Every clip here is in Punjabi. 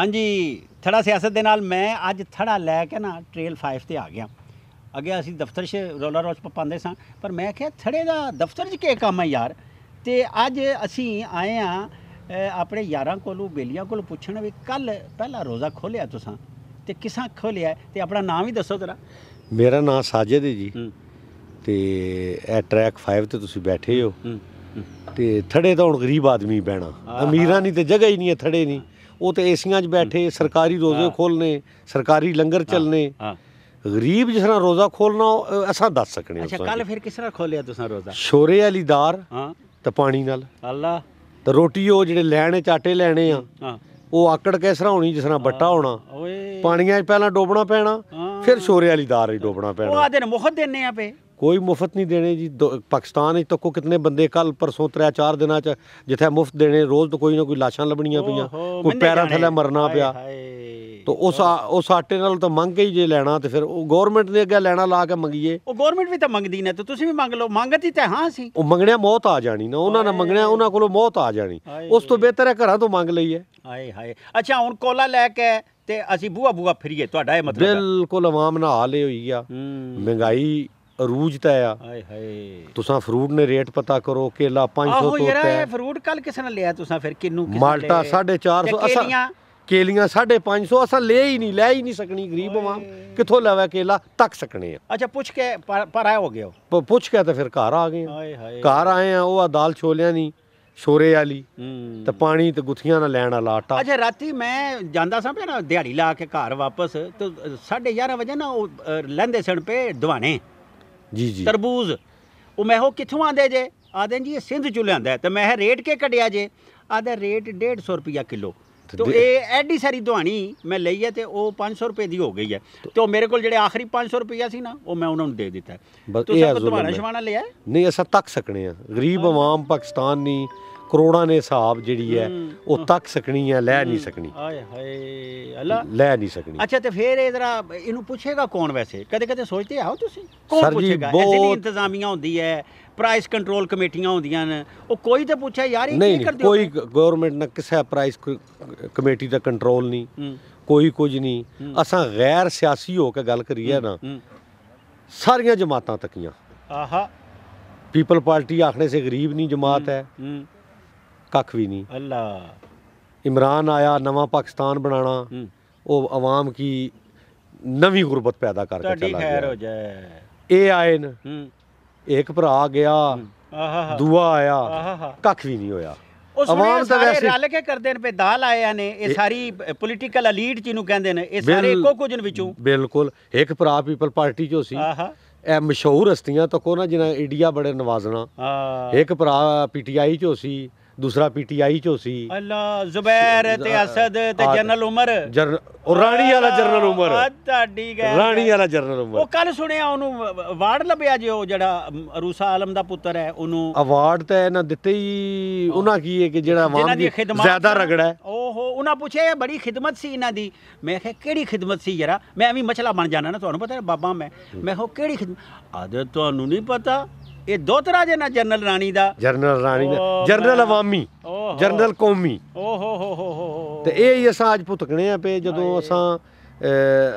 ਹਾਂਜੀ ਥੜਾ ਸਿਆਸਤ ਦੇ ਨਾਲ ਮੈਂ ਅੱਜ ਥੜਾ ਲੈ ਕੇ ਨਾ ਟ੍ਰੇਲ 5 ਤੇ ਆ ਗਿਆ ਅੱਗੇ ਅਸੀਂ ਦਫ਼ਤਰ 'ਚ ਰੋਲਰ ਰੋਚ ਪਾਉਂਦੇ ਸਾਂ ਪਰ ਮੈਂ ਕਿਹਾ ਥੜੇ ਦਾ ਦਫ਼ਤਰ 'ਚ ਕੀ ਕੰਮ ਹੈ ਯਾਰ ਤੇ ਅੱਜ ਅਸੀਂ ਆਏ ਆ ਆਪਣੇ ਯਾਰਾਂ ਕੋਲੋਂ ਬੇਲੀਆਂ ਕੋਲ ਪੁੱਛਣ ਵੀ ਕੱਲ ਪਹਿਲਾ ਰੋਜ਼ਾ ਖੋਲਿਆ ਤੁਸੀਂ ਤੇ ਕਿਸਾਂ ਖੋਲਿਆ ਤੇ ਆਪਣਾ ਨਾਮ ਹੀ ਦੱਸੋ ਤੇਰਾ ਮੇਰਾ ਨਾਮ ਸਾਜਦ ਹੈ ਜੀ ਤੇ ਇਹ ਟਰੈਕ 5 ਤੇ ਤੁਸੀਂ ਬੈਠੇ ਹੋ ਤੇ ਥੜੇ ਤਾਂ ਹੁਣ ਗਰੀਬ ਆਦਮੀ ਬਹਿਣਾ ਅਮੀਰਾਂ ਨਹੀਂ ਤੇ ਜਗ੍ਹਾ ਹੀ ਨਹੀਂ ਹੈ ਥੜੇ ਨਹੀਂ ਉਹ ਤੇ ਏਸੀਆਂ 'ਚ ਬੈਠੇ ਸਰਕਾਰੀ ਰੋਜ਼ੇ ਖੋਲਨੇ ਸਰਕਾਰੀ ਲੰਗਰ ਚੱਲਨੇ ਗਰੀਬ ਜਿਸ ਤਰ੍ਹਾਂ ਰੋਜ਼ਾ ਖੋਲਣਾ ਅਸਾਂ ਦੱਸ ਸਕਨੇ ਅੱਛਾ ਕੱਲ ਫਿਰ ਕਿਸ ਤਰ੍ਹਾਂ ਖੋਲਿਆ ਤੁਸੀਂ ਰੋਜ਼ਾ ਸ਼ੋਰੇ ਵਾਲੀ ਦਾਰ ਹਾਂ ਤੇ ਪਾਣੀ ਨਾਲ ਅੱਲਾ ਤੇ ਰੋਟੀ ਉਹ ਜਿਹੜੇ ਲੈਣੇ ਚਾਟੇ ਲੈਣੇ ਆ ਹਾਂ ਉਹ ਆਕੜ ਕਿਸ ਤਰ੍ਹਾਂ ਹੋਣੀ ਜਿਸ ਤਰ੍ਹਾਂ ਬੱਟਾ ਹੋਣਾ ਓਏ ਪਾਣੀਆਂ 'ਚ ਪਹਿਲਾਂ ਡੋਬਣਾ ਪੈਣਾ ਫਿਰ ਸ਼ੋਰੇ ਵਾਲੀ ਦਾਰ ਹੀ ਡੋਬਣਾ ਪੈਣਾ ਉਹ ਆਦੇ ਮੁਖ ਦਿੰਨੇ ਆ ਪੇ ਕੋਈ ਮੁਫਤ ਨਹੀਂ ਦੇਣੇ ਜੀ ਪਾਕਿਸਤਾਨ ਵਿੱਚ ਤੱਕੋ ਕਿੰਨੇ ਬੰਦੇ ਕੱਲ ਪਰਸੋਂ ਤਰੇ ਚਾਰ ਦਿਨਾਂ ਚ ਜਿੱਥੇ ਮੁਫਤ ਦੇਣੇ ਰੋਜ਼ ਤੋਂ ਕੋਈ ਨਾ ਕੋਈ ਲਾਸ਼ਾਂ ਲੱਭਣੀਆਂ ਪਈਆਂ ਕੋਈ ਪੈਰਾਂ ਥੱਲੇ ਮਰਨਾ ਪਿਆ ਤੋ ਉਸ ਉਸ ਆਟੇ ਨਾਲ ਤਾਂ ਮੰਗ ਕੇ ਹੀ ਜੇ ਲੈਣਾ ਤੇ ਫਿਰ ਉਹ ਗਵਰਨਮੈਂਟ ਦੇ ਅੱਗੇ ਲੈਣਾ ਲਾ ਕੇ ਮੰਗੀਏ ਉਹ ਗਵਰਨਮੈਂਟ ਵੀ ਤਾਂ ਮੰਗਦੀ ਨੇ ਤੇ ਤੁਸੀਂ ਵੀ ਮੰਗ ਲਓ ਮੰਗਤੀ ਤਾਂ ਹਾਂ ਸੀ ਉਹ ਮੰਗਣਿਆ ਮੌਤ ਆ ਜਾਣੀ ਨਾ ਉਹਨਾਂ ਨੇ ਮੰਗਣਿਆ ਉਹਨਾਂ ਕੋਲੋਂ ਮੌਤ ਆ ਜਾਣੀ ਉਸ ਤੋਂ ਬਿਹਤਰ ਹੈ ਘਰਾਂ ਤੋਂ ਮੰਗ ਲਈਏ ਹਾਏ ਹਾਏ ਅੱਛਾ ਹੁਣ ਕੋਲਾ ਲੈ ਕੇ ਤੇ ਅਸੀਂ ਬੂਆ ਬੂਆ ਫਰੀਏ ਤੁਹਾਡਾ ਇਹ ਮਤਲਬ ਬਿਲਕੁਲ ਆਵਾਮ ਨਾਲ ਹਾਲੇ ਹੋਈ ਆ ਮਹਿੰਗਾਈ ਰੂਜ ਤਾਂ ਆ ਹਾਏ ਹਾਏ ਤੁਸੀਂ ਫਰੂਟ ਨੇ ਰੇਟ ਪਤਾ ਕਰੋ ਕੇਲਾ 500 ਤੋਂ ਉੱਤੇ ਯਾਰ ਇਹ ਫਰੂਟ ਕੱਲ ਕਿਸੇ ਨੇ ਲਿਆ ਤੁਸੀਂ ਫਿਰ ਕਿੰਨੂ ਕਿਸੇ ਮਾਲਟਾ 450 ਅਸਾਂ ਕੇਲੀਆਂ 550 ਅਸਾਂ ਲੈ ਹੀ ਨਹੀਂ ਲੈ ਹੀ ਨਹੀਂ ਸਕਣੀ ਗਰੀਬ ਵਾਂ ਕਿੱਥੋਂ ਲਾਵੇ ਕੇਲਾ ਤੱਕ ਸਕਣੇ ਆ ਅੱਛਾ ਪੁੱਛ ਕੇ ਪਰ ਆਏ ਹੋ ਗਏ ਪੁੱਛ ਕੇ ਤਾਂ ਫਿਰ ਘਰ ਆ ਗਏ ਹਾਏ ਹਾਏ ਘਰ ਆਏ ਆ ਉਹ ਆ ਦਾਲ ਛੋਲਿਆਂ ਦੀ ਸ਼ੋਰੇ ਵਾਲੀ ਤੇ ਪਾਣੀ ਤੇ ਗੁੱਥੀਆਂ ਨਾਲ ਲੈਣ ਵਾਲਾ ਆਟਾ ਅੱਛਾ ਰਾਤੀ ਮੈਂ ਜਾਂਦਾ ਸਾਂ ਪਿਆ ਦਿਹਾੜੀ ਲਾ ਕੇ ਘਰ ਵਾਪਸ ਤੇ 11:30 ਵਜੇ ਨਾ ਉਹ ਲੈਂਦੇ ਸਣ ਪੇ ਦਵਾਣੇ ਜੀ ਜੀ ਤਰਬੂਜ਼ ਉਹ ਮੈਂ ਉਹ ਕਿੱਥੋਂ ਆਂਦੇ ਜੇ ਆਦੇ ਜੀ ਇਹ ਸਿੰਧ ਚੋਂ ਲਿਆਂਦਾ ਤੇ ਮੈਂ ਇਹ ਰੇਟ ਕੇ ਕੱਢਿਆ ਜੇ ਆਦਾ ਰੇਟ 150 ਰੁਪਿਆ ਕਿਲੋ ਤੋ ਇਹ ਐਡੀ ਸਾਰੀ ਦੁਹਾਣੀ ਮੈਂ ਲਈ ਹੈ ਤੇ ਉਹ 500 ਰੁਪਏ ਦੀ ਹੋ ਗਈ ਹੈ ਤੇ ਉਹ ਮੇਰੇ ਕੋਲ ਜਿਹੜੇ ਆਖਰੀ 500 ਰੁਪਿਆ ਸੀ ਨਾ ਉਹ ਮੈਂ ਉਹਨਾਂ ਨੂੰ ਦੇ ਦਿੱਤਾ ਤੁਸੀਂ ਸਭ ਤੁਹਾਡਾ ਸ਼ਵਾਨਾ ਲਿਆ ਨਹੀਂ ਅਸਾਂ ਤੱਕ ਸਕਣੇ ਆ ਗਰੀਬ ਆਵਾਮ ਪਾਕਿਸਤਾਨ ਨਹੀਂ ਕਰੋੜਾਂ ਨੇ ਹਿਸਾਬ ਜਿਹੜੀ ਹੈ ਉਹ ਤੱਕ ਸਕਣੀ ਹੈ ਲੈ ਨਹੀਂ ਸਕਣੀ ਆਏ ਹਾਏ ਲੈ ਨਹੀਂ ਸਕਣੀ ਅੱਛਾ ਤੇ ਫੇਰ ਇਹ ਜਰਾ ਇਹਨੂੰ ਪੁੱਛੇਗਾ ਕੌਣ ਵੈਸੇ ਕਦੇ ਕਦੇ ਸੋਚਦੇ ਆਓ ਤੁਸੀਂ ਕੌਣ ਪੁੱਛੇਗਾ ਐਸੇ ਇੰਤਜ਼ਾਮੀਆਂ ਹੁੰਦੀ ਹੈ ਪ੍ਰਾਈਸ ਕੰਟਰੋਲ ਕਮੇਟੀਆਂ ਹੁੰਦੀਆਂ ਨੇ ਉਹ ਕੋਈ ਤਾਂ ਪੁੱਛਿਆ ਯਾਰ ਇਹ ਕੀ ਕਰਦੇ ਹੋ ਕੋਈ ਗਵਰਨਮੈਂਟ ਨਾ ਕਿਸੇ ਪ੍ਰਾਈਸ ਕਮੇਟੀ ਦਾ ਕੰਟਰੋਲ ਨਹੀਂ ਕੋਈ ਕੁਝ ਨਹੀਂ ਅਸਾਂ ਗੈਰ ਸਿਆਸੀ ਹੋ ਕੇ ਗੱਲ ਕਰੀਏ ਨਾ ਸਾਰੀਆਂ ਜਮਾਤਾਂ ਤੱਕੀਆਂ ਆਹਾ ਪੀਪਲ ਪਾਰਟੀ ਆਖਣੇ ਸੇ ਗਰੀਬ ਨਹੀਂ ਜਮਾਤ ਹੈ ਕੱਖ ਵੀ ਨਹੀਂ ਅੱਲਾ ਇਮਰਾਨ ਆਇਆ ਨਵਾਂ ਪਾਕਿਸਤਾਨ ਬਣਾਣਾ ਉਹ ਆਵਾਮ ਕੀ ਨਵੀਂ ਗੁਰਬਤ ਪੈਦਾ ਕਰਕੇ ਚਲਾ ਗਿਆ ਖੈਰ ਹੋ ਜਾਏ ਇਹ ਆਏ ਨ ਇੱਕ ਭਰਾ ਗਿਆ ਦੂਆ ਆਇਆ ਕੱਖ ਵੀ ਨਹੀਂ ਹੋਇਆ ਆਵਾਮ ਤਾਂ ਵੈਸੇ ਰਲ ਕੇ ਕਰਦੇ ਨੇ ਪੇ ਦਾਲ ਆਇਆ ਨੇ ਇਹ ਸਾਰੀ ਪੋਲੀਟੀਕਲ ਅਲੀਟ ਜਿਹਨੂੰ ਕਹਿੰਦੇ ਨੇ ਇਹ ਸਾਰੇ ਇੱਕੋ ਕੁਝ ਨੇ ਵਿੱਚੋਂ ਬਿਲਕੁਲ ਇੱਕ ਭਰਾ ਪੀਪਲ ਪਾਰਟੀ ਚੋਂ ਸੀ ਆਹਾ ਇਹ ਮਸ਼ਹੂਰ ਹਸਤੀਆਂ ਤਾਂ ਨਾ ਜਿਨ੍ਹਾਂ ਇੰਡੀਆ ਬੜੇ ਨਵਾਜ਼ਣਾ ਇੱਕ ਭਰਾ ਪੀਟੀਆਈ ਚੋਂ ਸੀ ਦੂਸਰਾ ਪੀਟੀਆਈ ਚੋਂ ਸੀ ਅੱਲਾ ਜ਼ੁਬੈਰ ਤੇ ਅਸਦ ਤੇ ਜਨਰਲ ਉਮਰ ਰਾਣੀ ਵਾਲਾ ਜਨਰਲ ਉਮਰ ਤੁਹਾਡੀ ਗੱਲ ਰਾਣੀ ਵਾਲਾ ਜਨਰਲ ਉਮਰ ਉਹ ਕੱਲ ਸੁਣਿਆ ਉਹਨੂੰ ਅਵਾਰਡ ਲੱਭਿਆ ਜੇ ਉਹ ਜਿਹੜਾ ਰੂਸਾ ਆਲਮ ਦਾ ਪੁੱਤਰ ਹੈ ਉਹਨੂੰ ਅਵਾਰਡ ਤਾਂ ਇਹਨਾਂ ਦਿੱਤੇ ਹੀ ਉਹਨਾਂ ਕੀ ਹੈ ਕਿ ਜਿਹੜਾ ਆਵਾਮ ਦੀ ਜ਼ਿਆਦਾ ਰਗੜਾ ਹੈ ਓਹੋ ਉਹਨਾਂ ਪੁੱਛਿਆ ਬੜੀ ਖਿਦਮਤ ਸੀ ਇਹਨਾਂ ਦੀ ਮੈਂ ਕਿਹਾ ਕਿਹੜੀ ਖਿਦਮਤ ਸੀ ਯਾਰਾ ਮੈਂ ਐਵੇਂ ਮਛਲਾ ਬਣ ਜਾਣਾ ਨਾ ਤੁਹਾਨੂੰ ਪਤਾ ਬਾਬਾ ਮੈਂ ਮੈਂ ਕਿਹਾ ਕਿਹੜੀ ਖਿਦਮਤ ਆਦਤ ਤੁਹਾਨੂੰ ਨਹੀਂ ਪਤਾ ਇਹ ਦੋਤਰਾ ਜੇ ਨਾ ਜਨਰਲ ਰਾਣੀ ਦਾ ਜਨਰਲ ਰਾਣੀ ਦਾ ਜਨਰਲ ਆਵਾਮੀ ਜਨਰਲ ਕੌਮੀ ਹੋ ਹੋ ਹੋ ਹੋ ਤੇ ਇਹ ਹੀ ਅਸਾਂ ਅੱਜ ਭੁਤਕਣੇ ਆ ਪਏ ਜਦੋਂ ਅਸਾਂ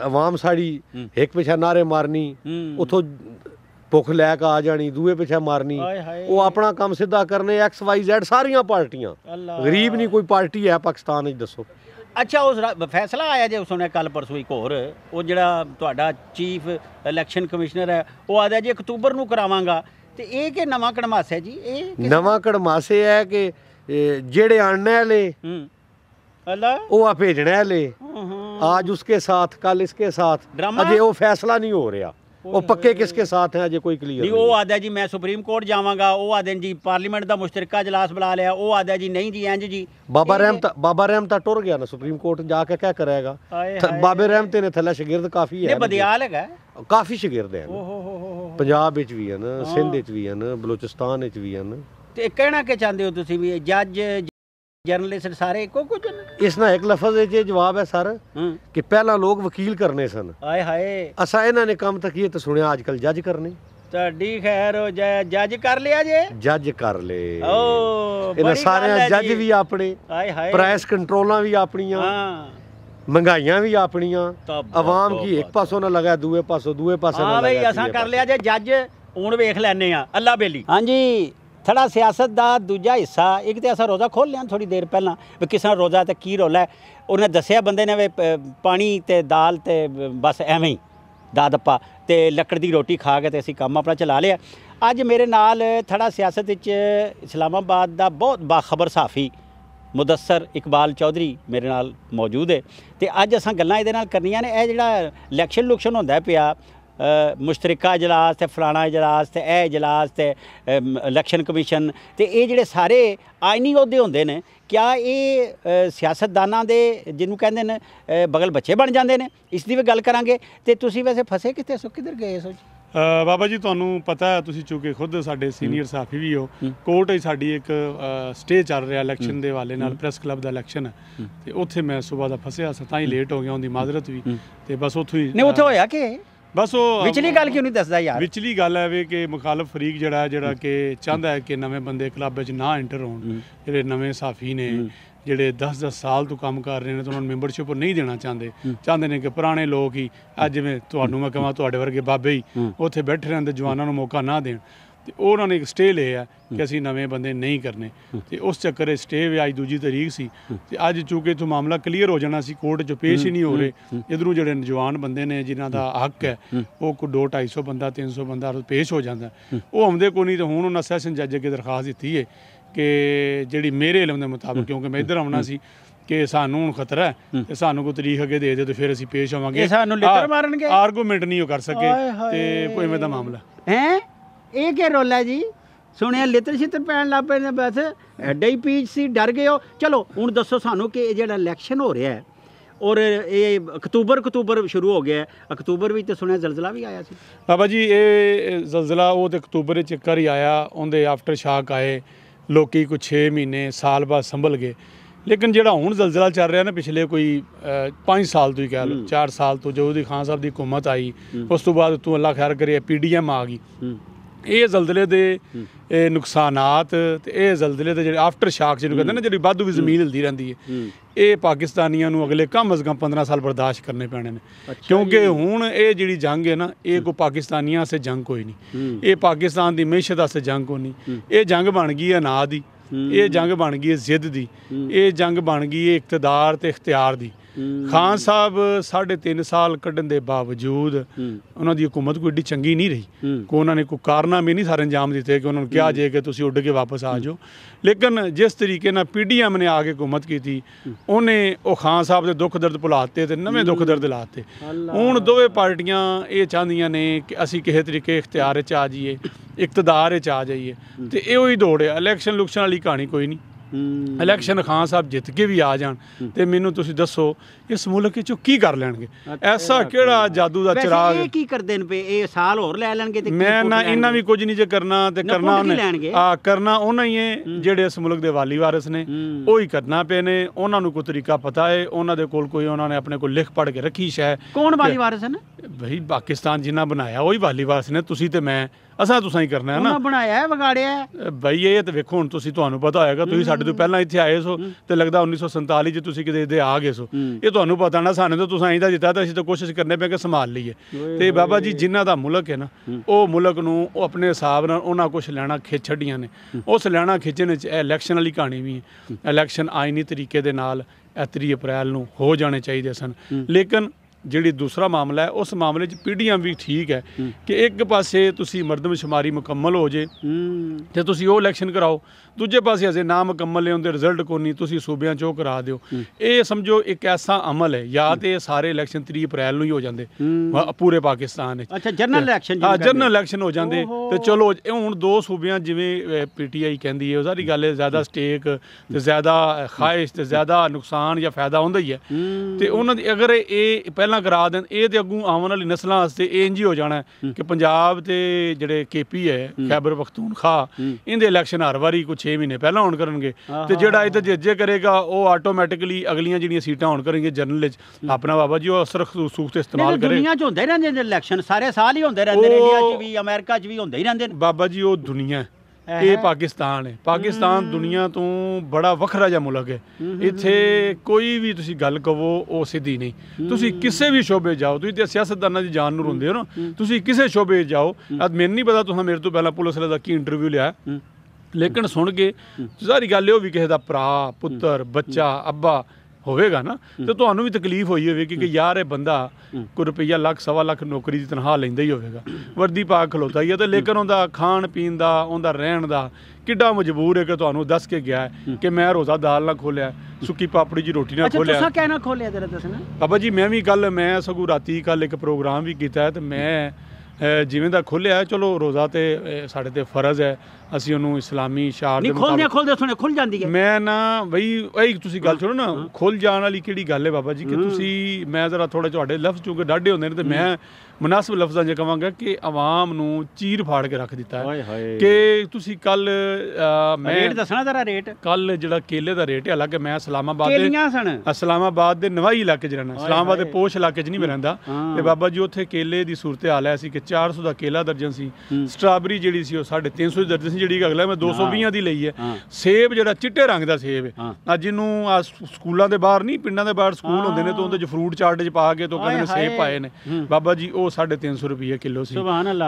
ਆਵਾਮ ਸਾੜੀ ਇੱਕ ਪਿਛਾ ਨਾਰੇ ਮਾਰਨੀ ਉਥੋਂ ਭੁੱਖ ਲੈ ਕੇ ਆ ਜਾਣੀ ਦੂਏ ਪਿਛਾ ਮਾਰਨੀ ਉਹ ਆਪਣਾ ਕੰਮ ਸਿੱਧਾ ਕਰਨੇ ਐਕਸ ਵਾਈ ਜ਼ੈਡ ਸਾਰੀਆਂ ਪਾਰਟੀਆਂ ਗਰੀਬ ਨਹੀਂ ਕੋਈ ਪਾਰਟੀ ਹੈ ਪਾਕਿਸਤਾਨ ਵਿੱਚ ਦੱਸੋ ਅੱਛਾ ਉਸ ਫੈਸਲਾ ਆਇਆ ਜੇ ਉਸਨੇ ਕੱਲ ਪਰਸੋਂ ਇੱਕ ਹੋਰ ਉਹ ਜਿਹੜਾ ਤੁਹਾਡਾ ਚੀਫ ਇਲੈਕਸ਼ਨ ਕਮਿਸ਼ਨਰ ਹੈ ਉਹ ਆਦਾ ਜੀ ਅਕਤੂਬਰ ਨੂੰ ਕਰਾਵਾਂਗਾ ਤੇ ਇਹ ਕਿ ਨਵਾਂ ਕੜਮਾਸਾ ਜੀ ਇਹ ਨਵਾਂ ਕੜਮਾਸਾ ਹੈ ਕਿ ਜਿਹੜੇ ਆਣਨੇ ਵਾਲੇ ਹਲਾ ਉਹ ਆ ਭੇਜਣੇ ਵਾਲੇ ਅੱਜ ਉਸਕੇ ਸਾਥ ਕੱਲ ਇਸਕੇ ਸਾਥ ਅਜੇ ਉਹ ਫੈਸਲਾ ਨਹੀਂ ਹੋ ਰਿਹਾ ਉਹ ਪੱਕੇ ਕਿਸ ਕੇ ਸਾਥ ਹੈ ਅਜੇ ਕੋਈ ਕਲੀਅਰ ਨਹੀਂ ਉਹ ਆਦਾ ਜੀ ਮੈਂ ਸੁਪਰੀਮ ਕੋਰਟ ਜਾਵਾਂਗਾ ਉਹ ਆਦੇ ਜੀ ਪਾਰਲੀਮੈਂਟ ਦਾ ਮੁਸ਼ਤਰਕਾ ਇਜਲਾਸ ਬੁਲਾ ਲਿਆ ਉਹ ਆਦਾ ਜੀ ਨਹੀਂ ਜੀ ਇੰਜ ਜੀ ਬਾਬਾ ਰਹਿਮਤ ਬਾਬਾ ਰਹਿਮਤ ਟੁਰ ਗਿਆ ਨਾ ਸੁਪਰੀਮ ਕੋਰਟ ਜਾ ਕੇ ਕਿਆ ਕਰੇਗਾ ਬਾਬੇ ਹਾਏ। ਬਾਬੇ ਨੇ ਥੱਲੇ ਸ਼ਾਗਿਰਦ ਕਾਫੀ ਹੈ ਇਹ ਬਦਿਆਲ ਹੈਗਾ ਕਾਫੀ ਸ਼ਾਗਿਰਦ ਹੈ ਉਹ ਹੋ ਹੋ ਹੋ ਹੋ। ਪੰਜਾਬ ਵਿੱਚ ਵੀ ਹਨ ਸਿੰਧ ਵਿੱਚ ਵੀ ਹਨ ਬਲੋਚਿਸਤਾਨ ਵਿੱਚ ਵੀ ਹਨ ਤੇ ਕਹਿਣਾ ਕਿ ਚਾਹੁੰਦੇ ਹੋ ਤੁਸੀਂ ਵੀ ਜੱਜ ਜਰਨਲਿਸਟ ਸਾਰੇ ਕੋ ਕੁਝ ਇਸ ਨਾਲ ਇੱਕ ਲਫ਼ਜ਼ ਦੇ ਜੇ ਜਵਾਬ ਹੈ ਸਰ ਕਿ ਪਹਿਲਾਂ ਲੋਕ ਵਕੀਲ ਕਰਨੇ ਸਨ ਆਏ ਹਾਏ ਅਸਾਂ ਇਹਨਾਂ ਨੇ ਕੰਮ ਤੱਕ ਇਹ ਤਾਂ ਸੁਣਿਆ ਅੱਜ ਕੱਲ ਜੱਜ ਕਰਨੇ ਤੁਹਾਡੀ ਖੈਰ ਹੋ ਜਾਏ ਜੱਜ ਕਰ ਲਿਆ ਜੇ ਜੱਜ ਕਰ ਲੇ ਓ ਇਹਨਾਂ ਸਾਰਿਆਂ ਜੱਜ ਵੀ ਆਪਣੇ ਆਏ ਹਾਏ ਪ੍ਰਾਈਸ ਕੰਟਰੋਲਾਂ ਵੀ ਆਪਣੀਆਂ ਹਾਂ ਮਹਿੰਗਾਈਆਂ ਵੀ ਆਪਣੀਆਂ ਆਵਾਮ ਕੀ ਇੱਕ ਪਾਸੋਂ ਨਾ ਲਗਾ ਦੂਏ ਪਾਸੋਂ ਦੂਏ ਪਾਸੇ ਨਾ ਹਾਂ ਲਗਾ ਬਈ ਅਸਾਂ ਕਰ ਲਿਆ ਜੇ ਜੱਜ ਹੁਣ ਵੇਖ ਲੈਨੇ ਆ ਅੱਲਾ ਬੇਲੀ ਹਾਂਜੀ ਥੜਾ ਸਿਆਸਤ ਦਾ ਦੂਜਾ ਹਿੱਸਾ ਇੱਕ ਤੇ ਅਸਾਂ ਰੋਜ਼ਾ ਖੋਲ ਲਿਆ ਥੋੜੀ ਦੇਰ ਪਹਿਲਾਂ ਵੀ ਕਿਸਾਨ ਰੋਜ਼ਾ ਤੇ ਕੀ ਰੋਲਾ ਉਹਨੇ ਦੱਸਿਆ ਬੰਦੇ ਨੇ ਵੀ ਪਾਣੀ ਤੇ ਦਾਲ ਤੇ ਬਸ ਐਵੇਂ ਹੀ ਦਾਦਪਾ ਤੇ ਲੱਕੜ ਦੀ ਰੋਟੀ ਖਾ ਕੇ ਤੇ ਅਸੀਂ ਕੰਮ ਆਪਣਾ ਚਲਾ ਲਿਆ ਅੱਜ ਮੇਰੇ ਨਾਲ ਥੜਾ ਸਿਆਸਤ ਵਿੱਚ ਇਸਲਾਮਾਬਾਦ ਦਾ ਬਹੁਤ ਬਾਖਬਰ ਸਾਫੀ ਮੁਦੱਸਰ ਇਕਬਾਲ ਚੌਧਰੀ ਮੇਰੇ ਨਾਲ ਮੌਜੂਦ ਹੈ ਤੇ ਅੱਜ ਅਸਾਂ ਗੱਲਾਂ ਇਹਦੇ ਨਾਲ ਕਰਨੀਆਂ ਨੇ ਇਹ ਜਿਹੜਾ ਇਲੈਕਸ਼ਨ ਲੁਕਸ਼ਨ ਹੁੰਦਾ ਪਿਆ ਮੁਸ਼ਤਰਕਾ اجلاس ਤੇ ਫਲਾਣਾ اجلاس ਤੇ ਇਹ اجلاس ਤੇ ਇਲੈਕਸ਼ਨ ਕਮਿਸ਼ਨ ਤੇ ਇਹ ਜਿਹੜੇ ਸਾਰੇ ਆਇਨੀ ਅਹੁਦੇ ਹੁੰਦੇ ਨੇ ਕਿਆ ਇਹ ਸਿਆਸਤਦਾਨਾਂ ਦੇ ਜਿਹਨੂੰ ਕਹਿੰਦੇ ਨੇ ਬਗਲ ਬੱਚੇ ਬਣ ਜਾਂਦੇ ਨੇ ਇਸ ਦੀ ਵੀ ਗੱਲ ਕਰਾਂਗੇ ਤੇ ਤੁਸੀਂ ਵੈਸੇ ਫਸੇ ਕਿੱਥੇ ਸੋ ਕਿੱਧਰ ਗਏ ਸੋ ਜੀ ਬਾਬਾ ਜੀ ਤੁਹਾਨੂੰ ਪਤਾ ਹੈ ਤੁਸੀਂ ਚੁੱਕੇ ਖੁਦ ਸਾਡੇ ਸੀਨੀਅਰ ਸਾਫੀ ਵੀ ਹੋ ਕੋਰਟ ਹੀ ਸਾਡੀ ਇੱਕ ਸਟੇ ਚੱਲ ਰਿਹਾ ਇਲੈਕਸ਼ਨ ਦੇ ਵਾਲੇ ਨਾਲ ਪ੍ਰੈਸ ਕਲੱਬ ਦਾ ਇਲੈਕਸ਼ਨ ਹੈ ਤੇ ਉੱਥੇ ਮੈਂ ਸਵੇਰ ਦਾ ਫਸਿਆ ਸਤਾਈ ਤਾਂ ਹੀ ਲੇਟ ਹੋ ਗਿਆ ਉਹਦੀ ਮਾਜ਼ਰਤ ਵੀ ਤੇ ਬਸ ਉੱਥੋਂ ਹੀ ਨਹੀਂ ਉੱਥੇ ਹੋਇਆ ਕਿ ਬਸ ਉਹ ਵਿਚਲੀ ਗੱਲ ਕਿਉਂ ਨਹੀਂ ਦੱਸਦਾ ਯਾਰ ਵਿਚਲੀ ਗੱਲ ਹੈ ਵੀ ਕਿ ਮੁਖਾਲਫ ਫਰੀਕ ਜਿਹੜਾ ਜਿਹੜਾ ਕਿ ਚਾਹੁੰਦਾ ਹੈ ਕਿ ਨਵੇਂ ਬੰਦੇ ਕਲੱਬ ਵਿੱਚ ਨਾ ਐਂਟਰ ਹੋਣ ਜਿਹੜੇ ਨਵੇਂ ਸਾਫੀ ਨੇ ਜਿਹੜੇ 10-10 ਸਾਲ ਤੋਂ ਕੰਮ ਕਰ ਰਹੇ ਨੇ ਤੁਹਾਨੂੰ ਮੈਂਬਰਸ਼ਿਪ ਨਹੀਂ ਦੇਣਾ ਚਾਹੁੰਦੇ ਚਾਹੁੰਦੇ ਨੇ ਕਿ ਪੁਰਾਣੇ ਲੋਕ ਹੀ ਅੱਜ ਜਿਵੇਂ ਤੁਹਾਨੂੰ ਮੈਂ ਕਹਾਂ ਤੁਹਾਡੇ ਵਰਗੇ ਬਾਬੇ ਹੀ ਉੱਥੇ ਬੈਠੇ ਰਹਿੰਦੇ ਜਵਾਨਾਂ ਨੂੰ ਮੌਕਾ ਨਾ ਦੇਣ ਤੇ ਉਹਨਾਂ ਨੇ ਇੱਕ ਸਟੇ ਲਿਆ ਕਿ ਅਸੀਂ ਨਵੇਂ ਬੰਦੇ ਨਹੀਂ ਕਰਨੇ ਤੇ ਉਸ ਚੱਕਰੇ ਸਟੇ ਵੀ ਅੱਜ ਦੂਜੀ ਤਰੀਕ ਸੀ ਤੇ ਅੱਜ ਚੁੱਕੇ ਤੋਂ ਮਾਮਲਾ ਕਲੀਅਰ ਹੋ ਜਾਣਾ ਸੀ ਕੋਰਟ 'ਚ ਪੇਸ਼ ਹੀ ਨਹੀਂ ਹੋ ਰਹੇ ਇਧਰੋਂ ਜਿਹੜੇ ਨੌਜਵਾਨ ਬੰਦੇ ਨੇ ਜਿਨ੍ਹਾਂ ਦਾ ਹੱਕ ਹੈ ਉਹ ਕੋ 2 250 ਬੰਦਾ 300 ਬੰਦਾ ਪੇਸ਼ ਹੋ ਜਾਂਦਾ ਉਹ ਆਉਂਦੇ ਕੋ ਨਹੀਂ ਤੇ ਹੁਣ ਉਹਨਾਂ ਸੈਸ਼ਨ ਜੱਜ ਅੱਗੇ ਦਰਖਾਸਤ ਦਿੱਤੀ ਹੈ ਕਿ ਜਿਹੜੀ ਮੇਰੇ ਇਲਮ ਦੇ ਮੁਤਾਬਕ ਕਿਉਂਕਿ ਮੈਂ ਇਧਰ ਆਉਣਾ ਸੀ ਕਿ ਸਾਨੂੰ ਹੁਣ ਖਤਰਾ ਹੈ ਤੇ ਸਾਨੂੰ ਕੋ ਤਰੀਕ ਅੱਗੇ ਦੇ ਦੇ ਤੇ ਫਿਰ ਅਸੀਂ ਪੇਸ਼ ਆਵਾਂਗੇ ਸਾਨੂੰ ਲਿੱਤਰ ਮਾਰਨਗੇ ਆਰਗੂਮੈਂਟ ਨਹੀਂ ਉਹ ਕਰ ਸਕੇ ਤੇ ਕੋਈ ਐਵੇਂ ਦਾ ਮਾਮਲਾ ਹੈ ਇਹ ਕੀ ਰੋਲਾ ਜੀ ਸੁਣਿਆ ਲਿੱਤਰ ਛਿੱਤਰ ਪੈਣ ਲੱਗ ਪਏ ਨੇ ਬਸ ਐਡਾ ਹੀ ਪੀਚ ਸੀ ਡਰ ਗਏ ਹੋ ਚਲੋ ਹੁਣ ਦੱਸੋ ਸਾਨੂੰ ਕਿ ਇਹ ਜਿਹੜਾ ਇਲੈਕਸ਼ਨ ਹੋ ਰਿਹਾ ਹੈ ਔਰ ਇਹ ਅਕਤੂਬਰ ਅਕਤੂਬਰ ਸ਼ੁਰੂ ਹੋ ਗਿਆ ਅਕਤੂਬਰ ਵਿੱਚ ਤੇ ਸੁਣਿਆ ਜ਼ਲਜ਼ਲਾ ਵੀ ਆਇਆ ਸੀ ਬਾਬਾ ਜੀ ਇਹ ਜ਼ਲਜ਼ਲਾ ਉਹ ਤੇ ਅਕਤੂਬਰ ਵਿੱਚ ਇੱਕ ਵਾਰੀ ਆਇਆ ਉਹਦੇ ਆਫਟਰ ਸ਼ਾਕ ਆਏ ਲੋਕੀ ਕੁ 6 ਮਹੀਨੇ ਸਾਲ ਬਾਅਦ ਸੰਭਲ ਗਏ ਲੇਕਿਨ ਜਿਹੜਾ ਹੁਣ ਜ਼ਲਜ਼ਲਾ ਚੱਲ ਰਿਹਾ ਨਾ ਪਿਛਲੇ ਕੋਈ 5 ਸਾਲ ਤੋਂ ਹੀ ਕਹਿ ਲਓ 4 ਸਾਲ ਤੋਂ ਜਦੋਂ ਦੀ ਖਾਨ ਸਾਹਿਬ ਦੀ ਹਕੂਮਤ ਆਈ ਉਸ ਤੋਂ ਬਾਅਦ ਤੂੰ ਅੱਲਾ ਖੈਰ ਕਰੇ ਪੀਡੀਐਮ ਆ ਗਈ ਇਹ ਜ਼ਲਜ਼ਲੇ ਦੇ ਇਹ ਨੁਕਸਾਨਾਤ ਤੇ ਇਹ ਜ਼ਲਜ਼ਲੇ ਦੇ ਜਿਹੜੇ ਆਫਟਰ ਸ਼ਾਕ ਜਿਹਨੂੰ ਕਹਿੰਦੇ ਨੇ ਜਿਹੜੀ ਵਾਧੂ ਵੀ ਜ਼ਮੀਨ ਹਿਲਦੀ ਰਹਿੰਦੀ ਹੈ ਇਹ ਪਾਕਿਸਤਾਨੀਆਂ ਨੂੰ ਅਗਲੇ ਕਮ ਅਜ਼ ਕਮ 15 ਸਾਲ ਬਰਦਾਸ਼ਤ ਕਰਨੇ ਪੈਣੇ ਨੇ ਕਿਉਂਕਿ ਹੁਣ ਇਹ ਜਿਹੜੀ ਜੰਗ ਹੈ ਨਾ ਇਹ ਕੋ ਪਾਕਿਸਤਾਨੀਆਂ ਸੇ ਜੰਗ ਕੋਈ ਨਹੀਂ ਇਹ ਪਾਕਿਸਤਾਨ ਦੀ ਮਿਹਨਤ ਸੇ ਜੰਗ ਕੋਈ ਨਹੀਂ ਇਹ ਜੰਗ ਬਣ ਗਈ ਹੈ ਨਾ ਦੀ ਇਹ ਜੰਗ ਬਣ ਗਈ ਹੈ ਜ਼ਿੱਦ ਦੀ ਇਹ ਜੰਗ ਬਣ ਗਈ ਹੈ ਇਕਤਦਾਰ ਤੇ ਇਖਤਿਆਰ ਦੀ ਖਾਨ ਸਾਹਿਬ 3.5 ਸਾਲ ਕੱਢਣ ਦੇ ਬਾਵਜੂਦ ਉਹਨਾਂ ਦੀ ਹਕੂਮਤ ਕੋਈ ਏਡੀ ਚੰਗੀ ਨਹੀਂ ਰਹੀ ਕੋ ਉਹਨਾਂ ਨੇ ਕੋਈ ਕਾਰਨਾਮੇ ਨਹੀਂ ਸਾਰੇ ਅੰਜਾਮ ਦਿੱਤੇ ਕਿ ਉਹਨਾਂ ਨੂੰ ਕਿਹਾ ਜੇ ਕਿ ਤੁਸੀਂ ਉੱਡ ਕੇ ਵਾਪਸ ਆ ਜਾਓ ਲੇਕਿਨ ਜਿਸ ਤਰੀਕੇ ਨਾਲ ਪੀਡੀਐਮ ਨੇ ਆ ਕੇ ਹਕੂਮਤ ਕੀਤੀ ਉਹਨੇ ਉਹ ਖਾਨ ਸਾਹਿਬ ਦੇ ਦੁੱਖ ਦਰਦ ਭੁਲਾਤੇ ਤੇ ਨਵੇਂ ਦੁੱਖ ਦਰਦ ਲਾਤੇ ਹੁਣ ਦੋਵੇਂ ਪਾਰਟੀਆਂ ਇਹ ਚਾਹੁੰਦੀਆਂ ਨੇ ਕਿ ਅਸੀਂ ਕਿਸੇ ਤਰੀਕੇ ਇਖਤਿਆਰ 'ਚ ਆ ਜਾਈਏ ਇਕਤਦਾਰ 'ਚ ਆ ਜਾਈਏ ਤੇ ਇਹੋ ਹੀ ਦੌੜ ਹੈ ਇਲੈਕਸ਼ਨ ਲੁਕਸ਼ਨ ਵਾਲੀ ਕਹਾਣੀ ਕੋਈ ਨਹੀਂ ਇਲੈਕਸ਼ਨ ਖਾਨ ਸਾਹਿਬ ਜਿੱਤ ਕੇ ਵੀ ਆ ਜਾਣ ਤੇ ਮੈਨੂੰ ਤੁਸੀਂ ਦੱਸੋ ਇਸ ਮੁਲਕ ਵਿੱਚ ਕੀ ਕਰ ਲੈਣਗੇ ਐਸਾ ਕਿਹੜਾ ਜਾਦੂ ਦਾ ਚਿਰਾਗ ਇਹ ਕੀ ਕਰਦੇ ਨੇ ਪਏ ਇਹ ਸਾਲ ਹੋਰ ਲੈ ਲੈਣਗੇ ਤੇ ਮੈਂ ਨਾ ਇਹਨਾਂ ਵੀ ਕੁਝ ਨਹੀਂ ਜੇ ਕਰਨਾ ਤੇ ਕਰਨਾ ਉਹਨੇ ਆ ਕਰਨਾ ਉਹਨਾਂ ਹੀ ਹੈ ਜਿਹੜੇ ਇਸ ਮੁਲਕ ਦੇ ਵਾਲੀ ਵਾਰਿਸ ਨੇ ਉਹ ਹੀ ਕਰਨਾ ਪਏ ਨੇ ਉਹਨਾਂ ਨੂੰ ਕੋਈ ਤਰੀਕਾ ਪਤਾ ਹੈ ਉਹਨਾਂ ਦੇ ਕੋਲ ਕੋਈ ਉਹਨਾਂ ਨੇ ਆਪਣੇ ਕੋਲ ਲਿਖ ਪੜ ਕੇ ਰੱਖੀ ਸ਼ੈ ਕੌਣ ਵਾਲੀ ਵਾਰਿਸ ਨਾ ਭਈ ਪਾਕਿਸਤਾਨ ਜਿੰਨਾ ਬਣਾਇਆ ਉਹੀ ਵਾਲੀ ਵਾਰਿਸ ਨੇ ਤੁਸੀਂ ਤੇ ਮੈਂ ਅਸਾਂ ਤੁਸਾਂ ਹੀ ਕਰਨਾ ਹੈ ਨਾ ਉਹਨਾਂ ਬਣਾਇਆ ਹੈ ਵਿਗਾੜਿਆ ਹੈ ਬਈ ਇਹ ਤਾਂ ਵੇਖੋ ਹੁਣ ਤੁਸੀਂ ਤੁਹਾਨੂੰ ਪਤਾ ਹੋਏਗਾ ਤੁਸੀਂ ਸਾਡੇ ਤੋਂ ਪਹਿਲਾਂ ਇੱਥੇ ਆਏ ਸੋ ਤੇ ਲੱਗਦਾ 1947 ਜੇ ਤੁਸੀਂ ਕਿਤੇ ਇੱਥੇ ਆ ਗਏ ਸੋ ਇਹ ਤੁਹਾਨੂੰ ਪਤਾ ਨਾ ਸਾਨੂੰ ਤਾਂ ਤੁਸੀਂ ਇਹਦਾ ਜਿੱਤਾ ਤਾਂ ਅਸੀਂ ਤਾਂ ਕੋਸ਼ਿਸ਼ ਕਰਨੇ ਪਏ ਕਿ ਸੰਭਾਲ ਲਈਏ ਤੇ ਬਾਬਾ ਜੀ ਜਿਨ੍ਹਾਂ ਦਾ ਮੁਲਕ ਹੈ ਨਾ ਉਹ ਮੁਲਕ ਨੂੰ ਉਹ ਆਪਣੇ ਹਿਸਾਬ ਨਾਲ ਉਹਨਾਂ ਕੁਝ ਲੈਣਾ ਛੱਡੀਆਂ ਨੇ ਉਸ ਲੈਣਾ ਖਿੱਚਣ ਇਹ ਇਲੈਕਸ਼ਨ ਵਾਲੀ ਕਹਾਣੀ ਵੀ ਹੈ ਇਲੈਕਸ਼ਨ ਆਇਨੀ ਤਰੀਕੇ ਦੇ ਨਾਲ 3 ਅਪ੍ਰੈਲ ਨੂੰ ਹੋ ਜਾਣੇ ਚਾਹੀਦੇ ਸਨ ਲੇਕਿਨ ਜਿਹੜੀ ਦੂਸਰਾ ਮਾਮਲਾ ਹੈ ਉਸ ਮਾਮਲੇ 'ਚ ਪੀੜੀਆਂ ਵੀ ਠੀਕ ਹੈ ਕਿ ਇੱਕ ਪਾਸੇ ਤੁਸੀਂ ਮਰਦਮਸ਼ੁਮਾਰੀ ਮੁਕੰਮਲ ਹੋ ਜੇ ਤੇ ਤੁਸੀਂ ਉਹ ਇਲੈਕਸ਼ਨ ਕਰਾਓ ਦੂਜੇ ਪਾਸੇ ਅਜੇ ਨਾ ਮੁਕੰਮਲ ਹੁੰਦੇ ਰਿਜ਼ਲਟ ਕੋ ਨਹੀਂ ਤੁਸੀਂ ਸੂਬਿਆਂ 'ਚੋਂ ਕਰਾ ਦਿਓ ਇਹ ਸਮਝੋ ਇੱਕ ਐਸਾ ਅਮਲ ਹੈ ਜਾਂ ਤੇ ਸਾਰੇ ਇਲੈਕਸ਼ਨ 3 ਅਪ੍ਰੈਲ ਨੂੰ ਹੀ ਹੋ ਜਾਂਦੇ ਪੂਰੇ ਪਾਕਿਸਤਾਨ ਵਿੱਚ ਅੱਛਾ ਜਨਰਲ ਇਲੈਕਸ਼ਨ ਹਾਂ ਜਨਰਲ ਇਲੈਕਸ਼ਨ ਹੋ ਜਾਂਦੇ ਤੇ ਚਲੋ ਹੁਣ ਦੋ ਸੂਬਿਆਂ ਜਿਵੇਂ ਪੀਟੀਆਈ ਕਹਿੰਦੀ ਹੈ ਉਹ ਸਾਰੀ ਗੱਲ ਹੈ ਜ਼ਿਆਦਾ ਸਟੇਕ ਤੇ ਜ਼ਿਆਦਾ ਖਾਇਸ਼ ਤੇ ਜ਼ਿਆਦਾ ਨੁਕਸਾਨ ਜਾਂ ਫਾਇਦਾ ਹੁੰਦਾ ਹੀ ਹੈ ਤੇ ਉਹਨਾਂ ਦੀ ਅਗਰ ਇਹ ਪਹਿਲਾਂ ਪਹਿਲਾਂ ਕਰਾ ਦੇਣ ਇਹ ਤੇ ਅੱਗੂ ਆਉਣ ਵਾਲੀ ਨਸਲਾਂ ਵਾਸਤੇ ਇੰਜ ਹੀ ਹੋ ਜਾਣਾ ਕਿ ਪੰਜਾਬ ਤੇ ਜਿਹੜੇ ਕੇਪੀ ਹੈ ਖੈਬਰ ਪਖਤੂਨਖਾ ਇਹਦੇ ਇਲੈਕਸ਼ਨ ਹਰ ਵਾਰੀ ਕੋ 6 ਮਹੀਨੇ ਪਹਿਲਾਂ ਹੋਣ ਕਰਨਗੇ ਤੇ ਜਿਹੜਾ ਇੱਥੇ ਜਿੱਜੇ ਕਰੇਗਾ ਉਹ ਆਟੋਮੈਟਿਕਲੀ ਅਗਲੀਆਂ ਜਿਹੜੀਆਂ ਸੀਟਾਂ ਹੋਣ ਕਰਨਗੇ ਜਨਰਲ ਵਿੱਚ ਆਪਣਾ ਬਾਬਾ ਜੀ ਉਹ ਅਸਰ ਖਸੂਸ ਤੇ ਇਸਤੇਮਾਲ ਕਰੇ ਦੁਨੀਆ 'ਚ ਹੁੰਦੇ ਰਹਿੰਦੇ ਨੇ ਇਲੈਕਸ਼ਨ ਸਾਰੇ ਸਾਲ ਹੀ ਹੁੰਦੇ ਰਹਿੰਦੇ ਨੇ ਇੰਡੀਆ 'ਚ ਵੀ ਅਮਰੀਕਾ 'ਚ ਵੀ ਹੁੰਦੇ ਹੀ ਰਹਿੰਦੇ ਨੇ ਬਾਬਾ ਜੀ ਉਹ ਦੁਨੀਆ ਇਹ ਪਾਕਿਸਤਾਨ ਹੈ ਪਾਕਿਸਤਾਨ ਦੁਨੀਆ ਤੋਂ ਬੜਾ ਵੱਖਰਾ ਜਿਹਾ ਮੁਲਕ ਹੈ ਇੱਥੇ ਕੋਈ ਵੀ ਤੁਸੀਂ ਗੱਲ ਕਹੋ ਉਹ ਸਿੱਧੀ ਨਹੀਂ ਤੁਸੀਂ ਕਿਸੇ ਵੀ ਸ਼ੋਬੇ ਜਾਓ ਤੁਸੀਂ ਤੇ ਸਿਆਸਤਦਾਨਾਂ ਦੀ ਜਾਨ ਨੂੰ ਰੋਂਦੇ ਹੋ ਨਾ ਤੁਸੀਂ ਕਿਸੇ ਸ਼ੋਬੇ ਜਾਓ ਅੱਜ ਮੈਨੂੰ ਨਹੀਂ ਪਤਾ ਤੁਸੀਂ ਮੇਰੇ ਤੋਂ ਪਹਿਲਾਂ ਪੁਲਿਸ ਵਾਲੇ ਦਾ ਕੀ ਇੰਟਰਵਿਊ ਲਿਆ ਲੇਕਿਨ ਸੁਣ ਕੇ ਸਾਰੀ ਗੱਲ ਇਹ ਹੋ ਵੀ ਕਿਸੇ ਦਾ ਭਰਾ ਪੁੱਤਰ ਬੱਚਾ ਅੱਬਾ ਹੋਵੇਗਾ ਨਾ ਤੇ ਤੁਹਾਨੂੰ ਵੀ ਤਕਲੀਫ ਹੋਈ ਹੋਵੇਗੀ ਕਿ ਯਾਰ ਇਹ ਬੰਦਾ ਕੋ ਰੁਪਈਆ ਲੱਖ ਸਵਾ ਲੱਖ ਨੌਕਰੀ ਦੀ ਤਨਖਾਹ ਲੈਂਦਾ ਹੀ ਹੋਵੇਗਾ ਵਰਦੀ ਪਾ ਖਲੋਤਾ ਹੀ ਹੈ ਤੇ ਲੇਕਿਨ ਉਹਦਾ ਖਾਣ ਪੀਣ ਦਾ ਉਹਦਾ ਰਹਿਣ ਦਾ ਕਿੱਡਾ ਮਜਬੂਰ ਹੈ ਕਿ ਤੁਹਾਨੂੰ ਦੱਸ ਕੇ ਗਿਆ ਕਿ ਮੈਂ ਰੋਜ਼ਾ ਦਾਲ ਨਾ ਖੋਲਿਆ ਸੁੱਕੀ ਪਾਪੜੀ ਜੀ ਰੋਟੀ ਨਾ ਖੋਲਿਆ ਅੱਛਾ ਤੁਸੀਂ ਕਹਿਣਾ ਖੋਲਿਆ ਜਰਾ ਦੱਸਣਾ ਬਾਬਾ ਜੀ ਮੈਂ ਵੀ ਕੱਲ ਮੈਂ ਸਗੂ ਰਾਤੀ ਕੱਲ ਇੱਕ ਪ੍ਰੋਗਰਾਮ ਵੀ ਕੀਤਾ ਤੇ ਮੈਂ ਜਿਵੇਂ ਦਾ ਖੋਲਿਆ ਚਲੋ ਰੋਜ਼ਾ ਤੇ ਸਾਡੇ ਤੇ ਫਰਜ਼ ਹੈ ਅਸੀਂ ਉਹਨੂੰ ਇਸਲਾਮੀ ਸ਼ਾਰ ਦੇ ਨਹੀਂ ਖੋਲਦੇ ਖੋਲਦੇ ਸੁਣੇ ਖੁੱਲ ਜਾਂਦੀ ਹੈ ਮੈਂ ਨਾ ਬਈ ਇਹ ਤੁਸੀਂ ਗੱਲ ਸੁਣੋ ਨਾ ਖੁੱਲ ਜਾਣ ਵਾਲੀ ਕਿਹੜੀ ਗੱਲ ਹੈ ਬਾਬਾ ਜੀ ਕਿ ਤੁਸੀਂ ਮੈਂ ਜ਼ਰਾ ਥੋੜਾ ਤੁਹਾਡੇ ਲਫ਼ਜ਼ ਚੁੰਗੇ ਡਾਢੇ ਹੁੰਦੇ ਨੇ ਤੇ ਮੈਂ ਮناسب ਲਫ਼ਜ਼ਾਂ 'ਚ ਕਵਾਂਗਾ ਕਿ ਆਵਾਮ ਨੂੰ ਚੀਰ ਫਾੜ ਕੇ ਰੱਖ ਦਿੱਤਾ ਹੈ ਕਿ ਤੁਸੀਂ ਕੱਲ ਮੈਂ ਰੇਟ ਦੱਸਣਾ ਜ਼ਰਾ ਰੇਟ ਕੱਲ ਜਿਹੜਾ ਕੇਲੇ ਦਾ ਰੇਟ ਹੈ ਅਲੱਗ ਮੈਂ ਇਸਲਾਮਾਬਾਦ ਦੇ ਕੇਲੀਆਂ ਸਣ ਇਸਲਾਮਾਬਾਦ ਦੇ ਨਵਾਈ ਇਲਾਕੇ 'ਚ ਰਹਿਣਾ ਇਸਲਾਮਾਬਾਦ ਦੇ ਪੋਸ਼ ਇਲਾਕੇ 'ਚ ਨਹੀਂ ਰਹਿੰਦਾ ਤੇ ਬਾਬਾ ਜੀ ਉੱਥੇ ਕੇਲੇ ਦੀ ਸੂਰਤ ਹਾਲ ਹੈ ਸੀ ਕਿ 400 ਦਾ ਕੇਲਾ ਦਰਜਨ ਸੀ ਸਟ੍ਰਾਬਰੀ ਜਿਹੜੀ ਸੀ ਉਹ 350 ਦਰਜਨ ਸੀ ਜਿਹੜੀ ਅਗਲਾ ਮੈਂ 220 ਦੀ ਲਈ ਹੈ ਸੇਬ ਜਿਹੜਾ ਚਿੱਟੇ ਰੰਗ ਦਾ ਸੇਬ ਹੈ ਅੱਜ ਜਿਹਨੂੰ ਆ ਸਕੂਲਾਂ ਦੇ ਬਾਹਰ ਨਹੀਂ ਪਿੰਡਾਂ ਦੇ ਬਾਹਰ ਸਕੂਲ ਹੁੰਦੇ ਨੇ ਤਾਂ ਉਹਦੇ ਚ ਫਰੂਟ ਚਾਰਟ 'ਚ ਪਾ ਕੇ ਤੋਂ ਕਹਿੰਦੇ ਸੇਬ ਪਾਏ ਨੇ ਬਾਬਾ ਜੀ ਉਹ 350 ਰੁਪਏ ਕਿਲੋ ਸੀ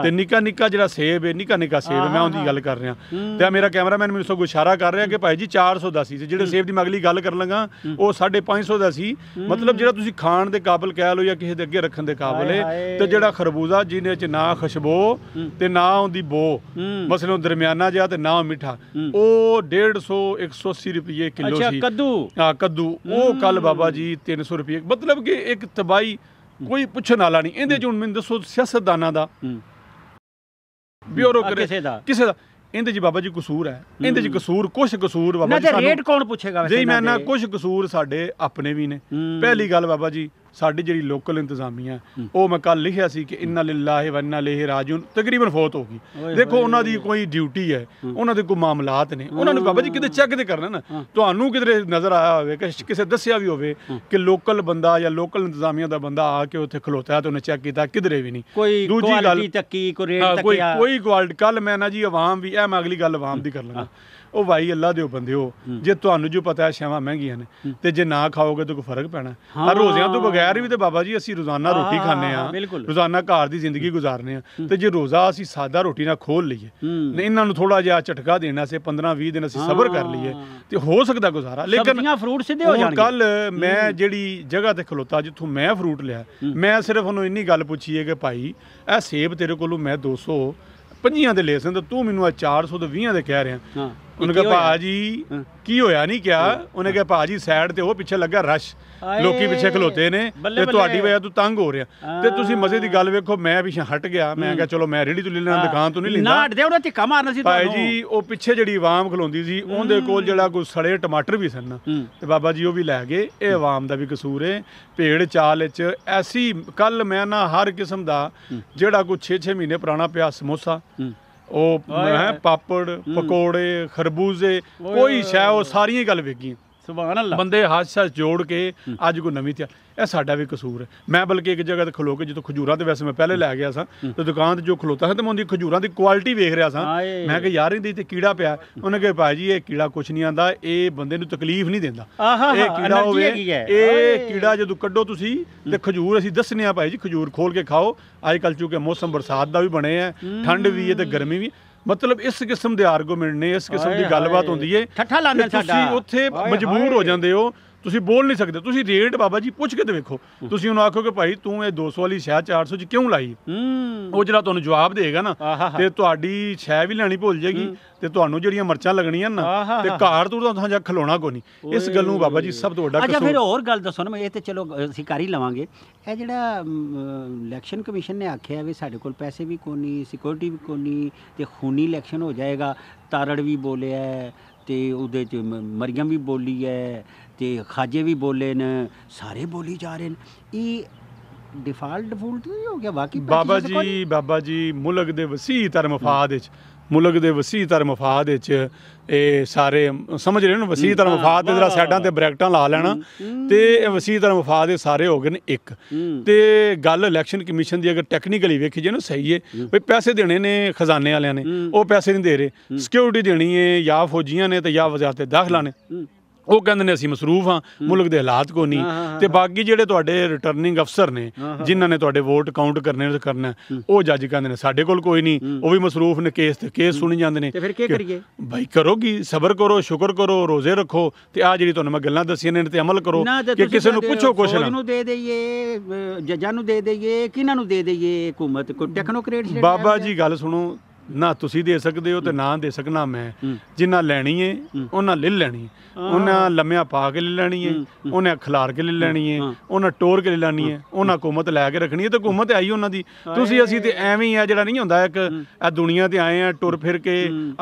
ਤੇ ਨਿੱਕਾ ਨਿੱਕਾ ਜਿਹੜਾ ਸੇਬ ਹੈ ਨਿੱਕਾ ਨਿੱਕਾ ਸੇਬ ਮੈਂ ਉਹਦੀ ਗੱਲ ਕਰ ਰਿਹਾ ਤੇ ਮੇਰਾ ਕੈਮਰਾਮੈਨ ਮੈਨੂੰ ਸੋ ਇਸ਼ਾਰਾ ਕਰ ਰਿਹਾ ਕਿ ਭਾਈ ਜੀ 410 ਸੀ ਜਿਹੜੇ ਸੇਬ ਦੀ ਮੈਂ ਅਗਲੀ ਗੱਲ ਕਰ ਲਾਂਗਾ ਉਹ 550 ਦਾ ਸੀ ਮਤਲਬ ਜਿਹੜਾ ਤੁਸੀਂ ਖਾਣ ਦੇ ਕਾਬਲ ਕਹਿ ਲਓ ਜਾਂ ਕਿਸੇ ਦੇ ਅੱਗੇ ਰੱਖਣ ਦੇ ਕਾਬਲ ਹੈ ਤੇ ਜਿਹੜਾ ਖਰਬੂਜ਼ਾ ਜਿਹਨੇ ਚ ਨਾ ਖੁਸ਼ਬੋ ਤੇ ਨਾ ਉਹਦੀ ਬੋ ਮਸਲੋਂ ਦਰਮਿਆਨ ਨਾ ਜਿਆਦਾ ਤੇ ਨਾ ਮਿੱਠਾ ਉਹ 150 180 ਰੁਪਏ ਕਿਲੋ ਸੀ ਅੱਛਾ ਕੱਦੂ ਹਾਂ ਕੱਦੂ ਉਹ ਕੱਲ ਬਾਬਾ ਜੀ 300 ਰੁਪਏ ਮਤਲਬ ਕਿ ਇੱਕ ਤਬਾਈ ਕੋਈ ਪੁੱਛਣ ਵਾਲਾ ਨਹੀਂ ਇਹਦੇ ਚ ਹੁਣ ਮੈਨੂੰ ਦੱਸੋ ਸਿਆਸਤਦਾਨਾਂ ਦਾ ਬਿਊਰੋ ਕਿਸੇ ਦਾ ਕਿਸੇ ਦਾ ਇਹਦੇ ਜੀ ਬਾਬਾ ਜੀ ਕਸੂਰ ਹੈ ਇਹਦੇ ਜੀ ਕਸੂਰ ਕੁਛ ਕਸੂਰ ਬਾਬਾ ਜੀ ਸਾਨੂੰ ਨਾ ਰੇਟ ਕੌਣ ਪੁੱਛੇਗਾ ਵੈਸੇ ਜੀ ਮੈਂ ਨਾ ਕੁਛ ਕਸੂਰ ਸਾਡੇ ਆਪਣੇ ਵੀ ਨੇ ਪਹਿਲੀ ਗੱਲ ਬਾਬਾ ਜੀ ਸਾਡੀ ਜਿਹੜੀ ਲੋਕਲ ਇੰਤਜ਼ਾਮੀਆਂ ਉਹ ਮੈਂ ਕੱਲ ਲਿਖਿਆ ਸੀ ਕਿ ਇਨਨਾ ਲਿਲਾਹ ਵ ਲੇਹ ਰਾਜੂਨ ਤਕਰੀਬਨ ਫੌਤ ਹੋ ਗਈ ਦੇਖੋ ਉਹਨਾਂ ਦੀ ਕੋਈ ਡਿਊਟੀ ਹੈ ਉਹਨਾਂ ਦੇ ਕੋਈ ਮਾਮਲਾਤ ਨੇ ਉਹਨਾਂ ਨੂੰ ਬਾਬਾ ਜੀ ਕਿਤੇ ਚੈੱਕ ਤੇ ਕਰਨਾ ਨਾ ਤੁਹਾਨੂੰ ਕਿਤੇ ਨਜ਼ਰ ਆਇਆ ਹੋਵੇ ਕਿਸੇ ਦੱਸਿਆ ਵੀ ਹੋਵੇ ਕਿ ਲੋਕਲ ਬੰਦਾ ਜਾਂ ਲੋਕਲ ਇੰਤਜ਼ਾਮੀਆਂ ਦਾ ਬੰਦਾ ਆ ਕੇ ਉੱਥੇ ਖਲੋਤਾ ਤੇ ਉਹਨੇ ਚੈੱਕ ਕੀਤਾ ਕਿਧਰੇ ਵੀ ਨਹੀਂ ਕੋਈ ਕੋਈ ਕੁਆਲਿਟੀ ਤੱਕੀ ਕੋਈ ਰੇਟ ਤੱਕਿਆ ਕੋਈ ਕੁਆਲਿਟੀ ਕੱਲ ਮੈਂ ਨਾ ਜੀ ਆਵਾਮ ਵੀ ਇਹ ਮੈਂ ਅਗਲੀ ਗੱਲ ਆਵਾਮ ਦੀ ਕਰ ਲਾਂਗਾ ਉਹ ਭਾਈ ਅੱਲਾ ਦੇ ਬੰਦੇ ਹੋ ਜੇ ਤੁਹਾਨੂੰ ਜੋ ਪਤਾ ਹੈ ਸ਼ਾਵਾਂ ਮਹਿੰਗੀਆਂ ਨੇ ਤੇ ਜੇ ਨਾ ਖਾਓਗੇ ਤਾਂ ਕੋਈ ਫਰਕ ਪੈਣਾ ਹਰ ਰੋਜ਼ਿਆਂ ਤੋਂ ਬਗੈਰ ਵੀ ਤੇ ਬਾਬਾ ਜੀ ਅਸੀਂ ਰੋਜ਼ਾਨਾ ਰੋਟੀ ਖਾਂਦੇ ਆ ਰੋਜ਼ਾਨਾ ਘਰ ਦੀ ਜ਼ਿੰਦਗੀ ਗੁਜ਼ਾਰਨੇ ਆ ਤੇ ਜੇ ਰੋਜ਼ਾ ਅਸੀਂ ਸਾਦਾ ਰੋਟੀ ਨਾਲ ਖੋਲ ਲਈਏ ਨੇ ਇਹਨਾਂ ਨੂੰ ਥੋੜਾ ਜਿਹਾ ਝਟਕਾ ਦੇਣਾ ਸੀ 15 20 ਦਿਨ ਅਸੀਂ ਸਬਰ ਕਰ ਲਈਏ ਤੇ ਹੋ ਸਕਦਾ ਗੁਜ਼ਾਰਾ ਲੇਕਿਨ ਸਬਜ਼ੀਆਂ ਫਰੂਟ ਸਿੱਧੇ ਹੋ ਜਾਣਗੇ ਕੱਲ ਮੈਂ ਜਿਹੜੀ ਜਗ੍ਹਾ ਤੇ ਖਲੋਤਾ ਜਿੱਥੋਂ ਮੈਂ ਫਰੂਟ ਲਿਆ ਮੈਂ ਸਿਰਫ ਉਹਨੂੰ ਇੰਨੀ ਗੱਲ ਪੁੱਛੀ ਹੈ ਕਿ ਭਾਈ ਇਹ ਸੇਬ ਤੇਰੇ ਕੋਲੋਂ ਮੈਂ 200 ਪੰਜੀਆਂ ਦੇ ਲੈ ਸੰਦ ਤੂੰ ਮੈਨੂੰ ਆ 400 ਦੇ 20 ਦੇ ਕਹਿ ਰਿਹਾ ਉਹਨੇ ਕਿਹਾ ਬਾਜੀ ਕੀ ਹੋਇਆ ਨਹੀਂ ਕਿਹਾ ਉਹਨੇ ਕਿਹਾ ਬਾਜੀ ਸਾਈਡ ਤੇ ਉਹ ਪਿੱਛੇ ਲੱਗਾ ਰਸ਼ ਲੋਕੀ ਪਿੱਛੇ ਖਲੋਤੇ ਨੇ ਤੇ ਤੁਹਾਡੀ ਵਜ੍ਹਾ ਤੋਂ ਤੰਗ ਹੋ ਰਿਹਾ ਤੇ ਤੁਸੀਂ ਮਜ਼ੇ ਦੀ ਗੱਲ ਵੇਖੋ ਮੈਂ ਪਿੱਛੇ ਹਟ ਗਿਆ ਮੈਂ ਕਿਹਾ ਚਲੋ ਮੈਂ ਰੇੜੀ ਤੋਂ ਲੈ ਲੈਣਾ ਦੁਕਾਨ ਤੋਂ ਨਹੀਂ ਲੈਂਦਾ ਨਾ ਹਟਦੇ ਉਹਨੇ ਧਿੱਕਾ ਮਾਰਨਾ ਸੀ ਤੁਹਾਨੂੰ ਭਾਈ ਜੀ ਉਹ ਪਿੱਛੇ ਜਿਹੜੀ ਆਵਾਮ ਖਲੋਂਦੀ ਸੀ ਉਹਦੇ ਕੋਲ ਜਿਹੜਾ ਕੋਈ ਸੜੇ ਟਮਾਟਰ ਵੀ ਸਨ ਤੇ ਬਾਬਾ ਜੀ ਉਹ ਵੀ ਲੈ ਗਏ ਇਹ ਆਵਾਮ ਦਾ ਵੀ ਕਸੂਰ ਹੈ ਭੇੜ ਚਾਲ ਵਿੱਚ ਐਸੀ ਕੱਲ ਮੈਂ ਨਾ ਹਰ ਕਿਸਮ ਦਾ ਜਿਹੜਾ ਕੋਈ 6-6 ਮਹੀਨੇ ਪੁਰਾਣਾ ਪਿਆ ਸਮੋਸਾ ਉਹ ਹੈ ਪਾਪੜ ਪਕੌੜੇ ਖਰਬੂਜ਼ੇ ਕੋਈ ਸ਼ੈ ਉਹ ਸਾਰੀਆਂ ਹੀ ਗੱਲ ਵਿਕ ਗਈਆਂ ਸੁਭਾਨ ਅੱਲਾ ਬੰਦੇ ਹਾਦਸਾ ਜੋੜ ਕੇ ਅੱਜ ਕੋ ਨਵੀਂ ਤਿਆਰ ਇਹ ਸਾਡਾ ਵੀ ਕਸੂਰ ਹੈ ਮੈਂ ਬਲਕਿ ਇੱਕ ਜਗ੍ਹਾ ਤੇ ਖਲੋ ਕੇ ਜਦੋਂ ਖਜੂਰਾ ਤੇ ਵੈਸੇ ਮੈਂ ਪਹਿਲੇ ਲੈ ਗਿਆ ਸਾਂ ਤੇ ਦੁਕਾਨ ਤੇ ਜੋ ਖਲੋਤਾ ਸੀ ਤੇ ਮੈਂ ਉਹਦੀ ਖਜੂਰਾ ਦੀ ਕੁਆਲਿਟੀ ਵੇਖ ਰਿਹਾ ਸਾਂ ਮੈਂ ਕਿ ਯਾਰ ਇਹਦੀ ਤੇ ਕੀੜਾ ਪਿਆ ਉਹਨੇ ਭਾਈ ਭਾਜੀ ਇਹ ਕੀੜਾ ਕੁਛ ਨਹੀਂ ਆਂਦਾ ਇਹ ਬੰਦੇ ਨੂੰ ਤਕਲੀਫ ਨਹੀਂ ਦਿੰਦਾ ਇਹ ਕੀੜਾ ਹੋਵੇ ਇਹ ਕੀੜਾ ਜਦੋਂ ਕੱਢੋ ਤੁਸੀਂ ਤੇ ਖਜੂਰ ਅਸੀਂ ਦੱਸਨੇ ਆ ਭਾਈ ਜੀ ਖਜੂਰ ਖੋਲ ਕੇ ਖਾਓ ਅੱਜ ਕੱਲ ਚੁਕੇ ਮੌਸਮ ਬਰਸਾਤ ਦਾ ਵੀ ਬਣੇ ਆ ਠੰਡ ਵੀ ਹੈ ਤੇ ਗਰਮੀ ਵੀ ਹੈ ਮਤਲਬ ਇਸ ਕਿਸਮ ਦੇ ਆਰਗੂਮੈਂਟ ਨੇ ਇਸ ਕਿਸਮ ਦੀ ਗੱਲਬਾਤ ਹੁੰਦੀ ਏ ਠੱਠਾ ਲਾਣਾ ਸਾਡਾ ਤੁਸੀਂ ਉੱਥੇ ਮਜਬੂਰ ਹੋ ਜਾਂਦੇ ਹੋ ਤੁਸੀਂ ਬੋਲ ਨਹੀਂ ਸਕਦੇ ਤੁਸੀਂ ਰੇਟ ਬਾਬਾ ਜੀ ਪੁੱਛ ਕੇ ਦੇਖੋ ਤੁਸੀਂ ਉਹਨੂੰ ਆਖੋ ਕਿ ਭਾਈ ਤੂੰ ਇਹ 200 ਵਾਲੀ ਸ਼ਾਇ 400 ਚ ਕਿਉਂ ਲਾਈ ਉਹ ਜਿਹੜਾ ਤੁਹਾਨੂੰ ਜਵਾਬ ਦੇਗਾ ਨਾ ਤੇ ਤੁਹਾਡੀ ਸ਼ੈ ਵੀ ਲੈਣੀ ਭੁੱਲ ਜੇਗੀ ਤੇ ਤੁਹਾਨੂੰ ਜਿਹੜੀਆਂ ਮਰਚਾਂ ਲੱਗਣੀਆਂ ਨਾ ਤੇ ਘਰ ਤੋਂ ਤਾਂ ਜਾਂ ਖਲੋਣਾ ਕੋ ਨਹੀਂ ਇਸ ਗੱਲ ਨੂੰ ਬਾਬਾ ਜੀ ਸਭ ਤੋਂ ਵੱਡਾ ਕਸੂਰ ਅੱਛਾ ਫਿਰ ਹੋਰ ਗੱਲ ਦੱਸੋ ਨਾ ਇਹ ਤੇ ਚਲੋ ਅਸੀਂ ਕਰ ਹੀ ਲਵਾਂਗੇ ਇਹ ਜਿਹੜਾ ਇਲੈਕਸ਼ਨ ਕਮਿਸ਼ਨ ਨੇ ਆਖਿਆ ਵੀ ਸਾਡੇ ਕੋਲ ਪੈਸੇ ਵੀ ਕੋ ਨਹੀਂ ਸਿਕਿਉਰਿਟੀ ਵੀ ਕੋ ਨਹੀਂ ਤੇ ਖੂਨੀ ਇਲੈਕਸ਼ਨ ਹੋ ਜਾਏਗਾ ਤਾਰੜ ਵੀ ਬੋਲਿਆ ਤੇ ਉਹਦੇ ਚ ਮਰੀਮ ਵੀ ਬੋਲੀ ਹੈ ਤੇ ਖਾਜੇ ਵੀ ਬੋਲੇ ਨੇ ਸਾਰੇ ਬੋਲੀ ਜਾ ਰਹੇ ਨੇ ਇਹ ਡਿਫਾਲਟ ਡਿਫਾਲਟ ਨਹੀਂ ਹੋ ਗਿਆ ਬਾਕੀ ਬਾਬਾ ਜੀ ਬਾਬਾ ਜੀ ਮੁਲਕ ਦੇ ਵਸੀਹ ਤਰ ਮਫਾਦ ਵਿੱਚ ਮੁਲਕ ਦੇ ਵਸੀਹ ਤਰ ਮਫਾਦ ਵਿੱਚ ਇਹ ਸਾਰੇ ਸਮਝ ਰਹੇ ਨੇ ਵਸੀਹ ਤਰ ਮਫਾਦ ਦੇ ਜਰਾ ਸਾਈਡਾਂ ਤੇ ਬ੍ਰੈਕਟਾਂ ਲਾ ਲੈਣਾ ਤੇ ਇਹ ਵਸੀਹ ਤਰ ਮਫਾਦ ਦੇ ਸਾਰੇ ਹੋ ਗਏ ਨੇ ਇੱਕ ਤੇ ਗੱਲ ਇਲੈਕਸ਼ਨ ਕਮਿਸ਼ਨ ਦੀ ਅਗਰ ਟੈਕਨੀਕਲੀ ਵੇਖੀ ਜੇ ਨਾ ਸਹੀ ਏ ਵੀ ਪੈਸੇ ਦੇਣੇ ਨੇ ਖਜ਼ਾਨੇ ਵਾਲਿਆਂ ਨੇ ਉਹ ਪੈਸੇ ਨਹੀਂ ਦੇ ਰਹੇ ਸਿਕਿਉਰਿਟੀ ਦੇਣੀ ਏ ਜਾਂ ਫੌਜੀਆਂ ਨੇ ਤੇ ਜਾਂ ਵਜ਼ਾਰਤ ਦਾਖਲਾ ਨੇ ਉਹ ਕਹਿੰਦੇ ਨੇ ਅਸੀਂ ਮਸਰੂਫ ਹਾਂ ਮੁਲਕ ਦੇ ਹਾਲਾਤ ਕੋ ਨਹੀਂ ਤੇ ਬਾਕੀ ਜਿਹੜੇ ਤੁਹਾਡੇ ਰਿਟਰਨਿੰਗ ਅਫਸਰ ਨੇ ਜਿਨ੍ਹਾਂ ਨੇ ਤੁਹਾਡੇ ਵੋਟ ਕਾਊਂਟ ਕਰਨੇ ਨੇ ਕਰਨਾ ਉਹ ਜੱਜ ਕਹਿੰਦੇ ਨੇ ਸਾਡੇ ਕੋਲ ਕੋਈ ਨਹੀਂ ਉਹ ਵੀ ਮਸਰੂਫ ਨੇ ਕੇਸ ਤੇ ਕੇਸ ਸੁਣੀ ਜਾਂਦੇ ਨੇ ਤੇ ਫਿਰ ਕੀ ਕਰੀਏ ਭਾਈ ਕਰੋਗੀ ਸਬਰ ਕਰੋ ਸ਼ੁਕਰ ਕਰੋ ਰੋਜ਼ੇ ਰੱਖੋ ਤੇ ਆ ਜਿਹੜੀ ਤੁਹਾਨੂੰ ਮੈਂ ਗੱਲਾਂ ਦੱਸੀਆਂ ਨੇ ਤੇ ਅਮਲ ਕਰੋ ਕਿ ਕਿਸੇ ਨੂੰ ਪੁੱਛੋ ਕੁਛ ਨਾ ਉਹਨੂੰ ਦੇ ਦਈਏ ਜੱਜਾਂ ਨੂੰ ਦੇ ਦਈਏ ਕਿਹਨਾਂ ਨੂੰ ਦੇ ਦਈਏ ਹਕੂਮਤ ਕੋ ਟੈਕਨੋਕ੍ਰੇਟ ਬਾਬਾ ਜੀ ਗੱਲ ਸੁਣੋ ਨਾ ਤੁਸੀਂ ਦੇ ਸਕਦੇ ਹੋ ਤੇ ਨਾ ਦੇ ਸਕਣਾ ਮੈਂ ਜਿੰਨਾ ਲੈਣੀ ਏ ਉਹਨਾਂ ਲੈ ਲੈਣੀ ਉਹਨਾਂ ਲੰਮਿਆ ਪਾ ਕੇ ਲੈ ਲੈਣੀ ਏ ਉਹਨੇ ਖਿਲਾਰ ਕੇ ਲੈ ਲੈਣੀ ਏ ਉਹਨਾਂ ਟੋਰ ਕੇ ਲੈ ਲੈਣੀ ਏ ਉਹਨਾਂ ਹਕੂਮਤ ਲੈ ਕੇ ਰੱਖਣੀ ਏ ਤੇ ਹਕੂਮਤ ਆਈ ਉਹਨਾਂ ਦੀ ਤੁਸੀਂ ਅਸੀਂ ਤੇ ਐਵੇਂ ਹੀ ਆ ਜਿਹੜਾ ਨਹੀਂ ਹੁੰਦਾ ਇੱਕ ਆ ਦੁਨੀਆ ਤੇ ਆਏ ਆ ਟੁਰ ਫਿਰ ਕੇ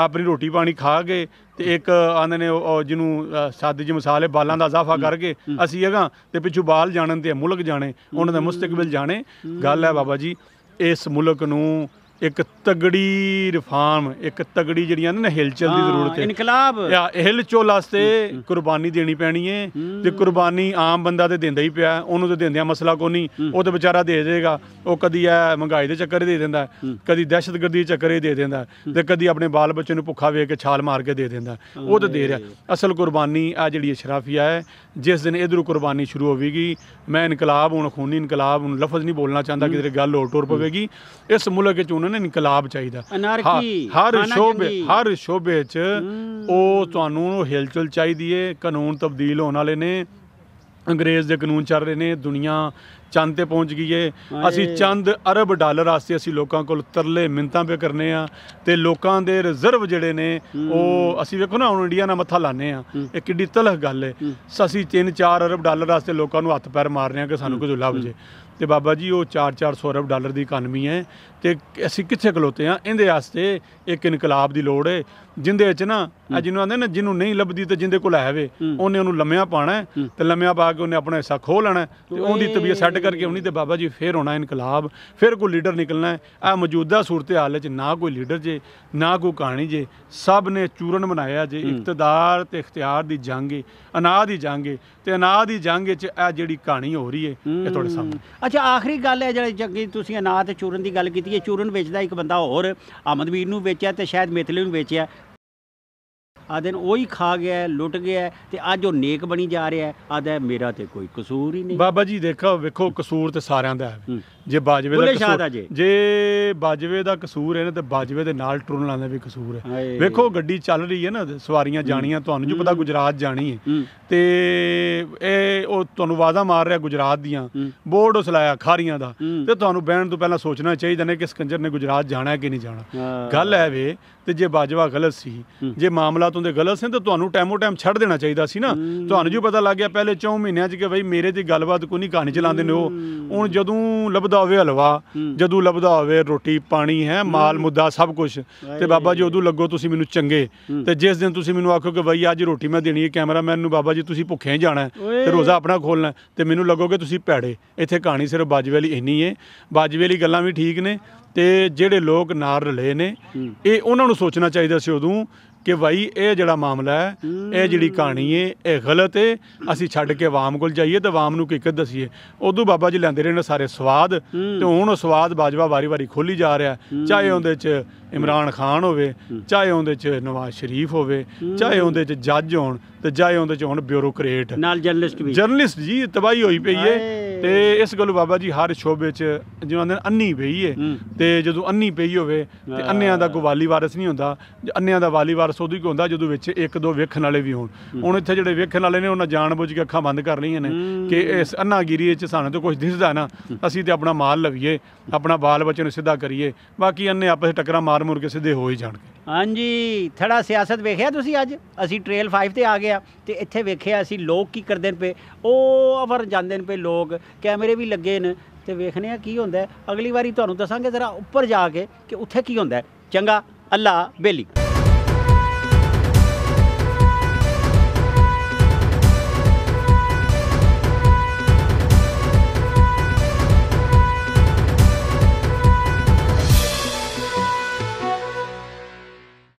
ਆਪਣੀ ਰੋਟੀ ਪਾਣੀ ਖਾ ਕੇ ਤੇ ਇੱਕ ਆਂਦੇ ਨੇ ਜਿਹਨੂੰ ਸਾਦੇ ਜੀ ਮਸਾਲੇ ਬਾਲਾਂ ਦਾ ਜ਼ਾਫਾ ਕਰਕੇ ਅਸੀਂ ਹੈਗਾ ਤੇ ਪਿੱਛੂ ਬਾਲ ਜਾਣਨ ਤੇ ਮੁਲਕ ਜਾਣੇ ਉਹਨਾਂ ਦਾ ਮੁਸਤਕਬਲ ਜਾਣੇ ਗੱਲ ਹੈ ਬਾਬਾ ਜੀ ਇਸ ਮੁਲਕ ਨੂੰ ਇੱਕ ਤਗੜੀ ਰਿਫਾਰਮ ਇੱਕ ਤਗੜੀ ਜਿਹੜੀਆਂ ਨੇ ਨਾ ਹਿਲਚਲ ਦੀ ਜ਼ਰੂਰਤ ਹੈ ਇਨਕਲਾਬ ਯਾ ਹਿਲਚੋਲ ਵਾਸਤੇ ਕੁਰਬਾਨੀ ਦੇਣੀ ਪੈਣੀ ਹੈ ਤੇ ਕੁਰਬਾਨੀ ਆਮ ਬੰਦਾ ਤੇ ਦਿੰਦਾ ਹੀ ਪਿਆ ਉਹਨੂੰ ਤੇ ਦਿੰਦਿਆਂ ਮਸਲਾ ਕੋ ਨਹੀਂ ਉਹ ਤੇ ਵਿਚਾਰਾ ਦੇ ਦੇਗਾ ਉਹ ਕਦੀ ਐ ਮਹਿੰਗਾਈ ਦੇ ਚੱਕਰ ਦੇ ਦਿੰਦਾ ਕਦੀ ਦਹਿਸ਼ਤਗਰਦੀ ਦੇ ਚੱਕਰ ਦੇ ਦਿੰਦਾ ਤੇ ਕਦੀ ਆਪਣੇ ਬਾਲ ਬੱਚੇ ਨੂੰ ਭੁੱਖਾ ਵੇਖ ਕੇ ਛਾਲ ਮਾਰ ਕੇ ਦੇ ਦਿੰਦਾ ਉਹ ਤੇ ਦੇ ਰਿਹਾ ਅਸਲ ਕੁਰਬਾਨੀ ਆ ਜਿਹੜੀ ਅਸ਼ਰਾਫੀਆ ਹੈ ਜਿਸ ਦਿਨ ਇਧਰੋਂ ਕੁਰਬਾਨੀ ਸ਼ੁਰੂ ਹੋਵੇਗੀ ਮੈਂ ਇਨਕਲਾਬ ਹੁਣ ਖੂਨੀ ਇਨਕਲਾਬ ਹੁਣ ਲਫ਼ਜ਼ ਨਹੀਂ ਬੋਲਣਾ ਚਾਹੁੰਦਾ ਕਿ ਤੇਰੇ ਗੱਲ ਹੋਰ ਟੁਰ ਪਵੇਗੀ ਇਸ ਮੁਲਕ ਵਿੱਚ ਉਹਨਾਂ ਨਾ ਇਨਕਲਾਬ ਚਾਹੀਦਾ ਹਰ ਸ਼ੋਬੇ ਹਰ ਸ਼ੋਬੇ 'ਚ ਉਹ ਤੁਹਾਨੂੰ ਹਿਲਚਲ ਚਾਹੀਦੀ ਏ ਕਾਨੂੰਨ ਤਬਦੀਲ ਹੋਣ ਵਾਲੇ ਨੇ ਅੰਗਰੇਜ਼ ਦੇ ਕਾਨੂੰਨ ਚੱਲ ਰਹੇ ਨੇ ਦੁਨੀਆ ਚੰਦ ਤੇ ਪਹੁੰਚ ਗਈ ਏ ਅਸੀਂ ਚੰਦ ਅਰਬ ਡਾਲਰ ਆਸਤੇ ਅਸੀਂ ਲੋਕਾਂ ਕੋਲ ਤਰਲੇ ਮਿੰਤਾਂ ਪੇ ਕਰਨੇ ਆ ਤੇ ਲੋਕਾਂ ਦੇ ਰਿਜ਼ਰਵ ਜਿਹੜੇ ਨੇ ਉਹ ਅਸੀਂ ਵੇਖੋ ਨਾ ਹੁਣ ਇੰਡੀਆ ਨਾਲ ਮੱਥਾ ਲਾਣੇ ਆ ਇਹ ਕਿੱਡੀ ਤਲਖ ਗੱਲ ਏ ਅਸੀਂ 3-4 ਅਰਬ ਡਾਲਰ ਆਸਤੇ ਲੋਕਾਂ ਨੂੰ ਹੱਥ ਪੈਰ ਮਾਰਨੇ ਆ ਕਿ ਸਾਨੂੰ ਕੁਝ ਲੱਭ ਜੇ ਤੇ ਬਾਬਾ ਜੀ ਉਹ 4-400 ਅਰਬ ਡਾਲਰ ਦੀ ਇਕਨਮੀ ਹੈ ਤੇ ਅਸੀਂ ਕਿੱਥੇ ਖਲੋਤੇ ਆ ਇਹਦੇ ਵਾਸਤੇ ਇੱਕ ਇਨਕਲਾਬ ਦੀ ਲੋੜ ਹੈ ਜਿੰਦੇ ਵਿੱਚ ਨਾ ਆ ਜਿਹਨੂੰ ਆਂਦੇ ਨਾ ਜਿਹਨੂੰ ਨਹੀਂ ਲੱਭਦੀ ਤੇ ਜਿੰਦੇ ਕੋਲ ਹੈਵੇ ਉਹਨੇ ਉਹਨੂੰ ਲੰਮਿਆਂ ਪਾਣਾ ਤੇ ਲੰਮਿਆਂ ਪਾ ਕੇ ਉਹਨੇ ਆਪਣਾ ਹਿੱਸਾ ਖੋ ਲੈਣਾ ਤੇ ਉਹਦੀ ਤਬੀਅਤ ਸੈੱਟ ਕਰਕੇ ਆਉਣੀ ਤੇ ਬਾਬਾ ਜੀ ਫੇਰ ਹੋਣਾ ਇਨਕਲਾਬ ਫੇਰ ਕੋਈ ਲੀਡਰ ਨਿਕਲਣਾ ਆ ਮੌਜੂਦਾ ਹਾਲ ਵਿੱਚ ਨਾ ਕੋਈ ਲੀਡਰ ਜੇ ਨਾ ਕੋਈ ਕਹਾਣੀ ਜੇ ਸਭ ਨੇ ਚੂਰਨ ਬਣਾਇਆ ਜੇ ਇਕਤਦਾਰ ਤੇ ਇਖਤਿਆਰ ਦੀ ਜੰਗ ਹੈ ਅਨਾਦ ਦੀ ਜੰਗ ਹੈ ਤੇ ਅਨਾਦ ਦੀ ਜੰਗ ਵਿੱਚ ਆ ਜਿਹੜੀ ਕਹਾਣੀ ਹੋ ਰਹੀ ਹੈ ਇਹ ਤੁਹਾਡੇ ਸਾਹਮਣੇ ਅੱਛਾ ਆਖਰੀ ਗੱਲ ਹੈ ਜਿਹੜੇ ਜੱਗੀ ਤੁਸੀਂ ਅਨਾਥ ਤੇ ਚੂਰਨ ਦੀ ਗੱਲ ਕੀਤੀ ਹੈ ਚੂਰਨ ਵੇਚਦਾ ਇੱਕ ਬੰਦਾ ਹੋਰ ਅਮਨਵੀਰ ਨੂੰ ਵੇਚਿਆ ਤੇ ਸ਼ਾਇਦ ਮੇਥਲੇ ਨੂੰ ਵੇਚਿਆ ਉਹ ਉਹੀ ਖਾ ਗਿਆ ਲੁੱਟ ਗਿਆ ਤੇ ਅੱਜ ਉਹ ਨੇਕ ਬਣੀ ਜਾ ਰਿਹਾ ਆਦਾ ਮੇਰਾ ਤੇ ਕੋਈ ਕਸੂਰ ਹੀ ਨਹੀਂ ਬਾਬਾ ਜੀ ਦੇਖੋ ਵੇਖੋ ਕਸੂਰ ਤੇ ਸਾਰਿਆਂ ਦਾ ਹੈ ਜੇ ਬਾਜਵੇ ਦਾ ਕਸੂਰ ਜੇ ਬਾਜਵੇ ਦਾ ਕਸੂਰ ਹੈ ਨਾ ਤੇ ਬਾਜਵੇ ਦੇ ਨਾਲ ਟੁਰਨ ਵਾਲਿਆਂ ਦਾ ਵੀ ਕਸੂਰ ਹੈ ਵੇਖੋ ਗੱਡੀ ਚੱਲ ਰਹੀ ਹੈ ਨਾ ਸਵਾਰੀਆਂ ਜਾਣੀਆਂ ਤੁਹਾਨੂੰ ਜੋ ਪਤਾ ਗੁਜਰਾਤ ਜਾਣੀ ਹੈ ਤੇ ਇਹ ਉਹ ਤੁਹਾਨੂੰ ਵਾਦਾ ਮਾਰ ਰਿਹਾ ਗੁਜਰਾਤ ਦੀਆਂ ਬੋਰਡ ਉਸ ਲਾਇਆ ਖਾਰੀਆਂ ਦਾ ਤੇ ਤੁਹਾਨੂੰ ਬਹਿਣ ਤੋਂ ਪਹਿਲਾਂ ਸੋਚਣਾ ਚਾਹੀਦਾ ਨੇ ਕਿ ਸਕੰਜਰ ਨੇ ਗੁਜਰਾਤ ਜਾਣਾ ਹੈ ਕਿ ਨਹੀਂ ਜਾਣਾ ਗੱਲ ਹੈ ਵੇ ਤੇ ਜੇ ਬਾਜਵਾ ਗਲਤ ਸੀ ਜੇ ਮਾਮਲਾ ਬਾਤ ਦੇ ਗਲਤ ਸੀ ਤੇ ਤੁਹਾਨੂੰ ਟਾਈਮੋ ਟਾਈਮ ਛੱਡ ਦੇਣਾ ਚਾਹੀਦਾ ਸੀ ਨਾ ਤੁਹਾਨੂੰ ਜੀ ਪਤਾ ਲੱਗ ਗਿਆ ਪਹਿਲੇ 4 ਮਹੀਨਿਆਂ 'ਚ ਕਿ ਬਈ ਮੇਰੇ ਦੀ ਗੱਲਬਾਤ ਕੋਈ ਨਹੀਂ ਕਹਾਣੀ ਚਲਾਉਂਦੇ ਨੇ ਉਹ ਹੁਣ ਜਦੋਂ ਲੱਭਦਾ ਹੋਵੇ ਹਲਵਾ ਜਦੋਂ ਲੱਭਦਾ ਹੋਵੇ ਰੋਟੀ ਪਾਣੀ ਹੈ ਮਾਲ ਮੁੱਦਾ ਸਭ ਕੁਝ ਤੇ ਬਾਬਾ ਜੀ ਉਦੋਂ ਲੱਗੋ ਤੁਸੀਂ ਮੈਨੂੰ ਚੰਗੇ ਤੇ ਜਿਸ ਦਿਨ ਤੁਸੀਂ ਮੈਨੂੰ ਆਖੋ ਕਿ ਬਈ ਅੱਜ ਰੋਟੀ ਮੈਂ ਦੇਣੀ ਹੈ ਕੈਮਰਾਮੈਨ ਨੂੰ ਬਾਬਾ ਜੀ ਤੁਸੀਂ ਭੁੱਖੇ ਜਾਣਾ ਤੇ ਰੋਜ਼ਾ ਆਪਣਾ ਖੋਲਣਾ ਤੇ ਮੈਨੂੰ ਲੱਗੋਗੇ ਤੁਸੀਂ ਭੈੜੇ ਇੱਥੇ ਕਹਾਣੀ ਸਿਰਫ ਬਾਜਵੇ ਵਾਲੀ ਇੰਨੀ ਹੈ ਬਾਜਵੇ ਵਾਲੀ ਗੱਲਾਂ ਵੀ ਠੀਕ ਨੇ ਤੇ ਜਿਹੜੇ ਲੋਕ ਨਾਲ ਰਲੇ ਨੇ ਇਹ ਉਹਨਾਂ ਨੂੰ ਸੋਚਣਾ ਚਾਹੀਦਾ ਸੀ ਉਦੋਂ ਕਿ ਭਾਈ ਇਹ ਜਿਹੜਾ ਮਾਮਲਾ ਹੈ ਇਹ ਜਿਹੜੀ ਕਹਾਣੀ ਹੈ ਇਹ ਗਲਤ ਹੈ ਅਸੀਂ ਛੱਡ ਕੇ ਆਵਾਮ ਕੋਲ ਜਾਈਏ ਤੇ ਆਵਾਮ ਨੂੰ ਕਿਕਤ ਦਸੀਏ ਉਦੋਂ ਬਾਬਾ ਜੀ ਲੈਂਦੇ ਰਹੇ ਨੇ ਸਾਰੇ ਸਵਾਦ ਤੇ ਹੁਣ ਉਹ ਸਵਾਦ ਬਾਜਵਾ ਵਾਰੀ-ਵਾਰੀ ਖੋਲੀ ਜਾ ਰਿਹਾ ਚਾਹੇ ਉਹਦੇ 'ਚ ਇਮਰਾਨ ਖਾਨ ਹੋਵੇ ਚਾਹੇ ਉਹਦੇ 'ਚ ਨਵਾਜ਼ ਸ਼ਰੀਫ ਹੋਵੇ ਚਾਹੇ ਉਹਦੇ 'ਚ ਜੱਜ ਹੋਣ ਤੇ ਚਾਹੇ ਉਹਦੇ 'ਚ ਹੁਣ ਬਿਊਰੋਕਰੇਟ ਨਾਲ ਜਰਨਲਿਸਟ ਵੀ ਜਰਨਲਿਸਟ ਜੀ ਤਬਾਈ ਹੋਈ ਪਈ ਏ ਤੇ ਇਸ ਗੱਲੋਂ ਬਾਬਾ ਜੀ ਹਰ ਸ਼ੋਬੇ 'ਚ ਜਿਵੇਂ ਆਂਦੇ ਅੰਨੀ ਪਈ ਏ ਤੇ ਜਦੋਂ ਅੰਨੀ ਪਈ ਹੋਵੇ ਤੇ ਅੰਨਿਆਂ ਦਾ ਗਵਾਲੀ ਵਾਲੀ ਵਾਰਸ ਨਹੀਂ ਹੁੰਦਾ ਅੰਨਿਆਂ ਦਾ ਵਾਲੀ ਵਾਰਸ ਉਹਦੀ ਕੋ ਹੁੰਦਾ ਜਦੋਂ ਵਿੱਚ ਇੱਕ ਦੋ ਵੇਖਣ ਵਾਲੇ ਵੀ ਹੋਣ ਹੁਣ ਇੱਥੇ ਜਿਹੜੇ ਵੇਖਣ ਵਾਲੇ ਨੇ ਉਹਨਾਂ ਜਾਣ ਬੁੱਝ ਕੇ ਅੱਖਾਂ ਬੰਦ ਕਰ ਲਈਆਂ ਨੇ ਕਿ ਇਸ ਅੰਨਾਗੀਰੀ 'ਚ ਸਾਨੂੰ ਤਾਂ ਕੁਝ ਦਿਸਦਾ ਨਾ ਅਸੀਂ ਤੇ ਆਪਣਾ ਮਾਲ ਲਵੀਏ ਆਪਣਾ ਬਾਲ ਬੱਚੇ ਨੂੰ ਸਿੱਧਾ ਕਰੀਏ ਬਾਕੀ ਅੰਨੇ ਆਪਸ ਵਿੱਚ ਟਕਰਾਂ ਮਾਰ ਮੁਰ ਕੇ ਸਿੱਧੇ ਹੋ ਹੀ ਜਾਣਗੇ ਹਾਂਜੀ ਥੜਾ ਸਿਆਸਤ ਵੇਖਿਆ ਤੁਸੀਂ ਅੱਜ ਅਸੀਂ ਟ੍ਰੇਲ 5 ਤੇ ਆ ਗਿਆ ਤੇ ਇੱਥੇ ਵੇਖਿਆ ਅਸੀਂ ਲੋਕ ਕੀ ਕਰਦੇ ਨੇ ਪੇ ਉਹ ਅਵਰ ਜਾਂਦੇ ਨੇ ਪੇ ਲੋਕ ਕੈਮਰੇ ਵੀ ਲੱਗੇ ਨੇ ਤੇ ਵੇਖਨੇ ਆ ਕੀ ਹੁੰਦਾ ਅਗਲੀ ਵਾਰੀ ਤੁਹਾਨੂੰ ਦੱਸਾਂਗੇ ਜ਼ਰਾ ਉੱਪਰ ਜਾ ਕੇ ਕਿ ਉੱਥੇ ਕੀ ਹੁੰਦਾ ਚੰਗਾ ਅੱਲਾ ਬੇਲੀ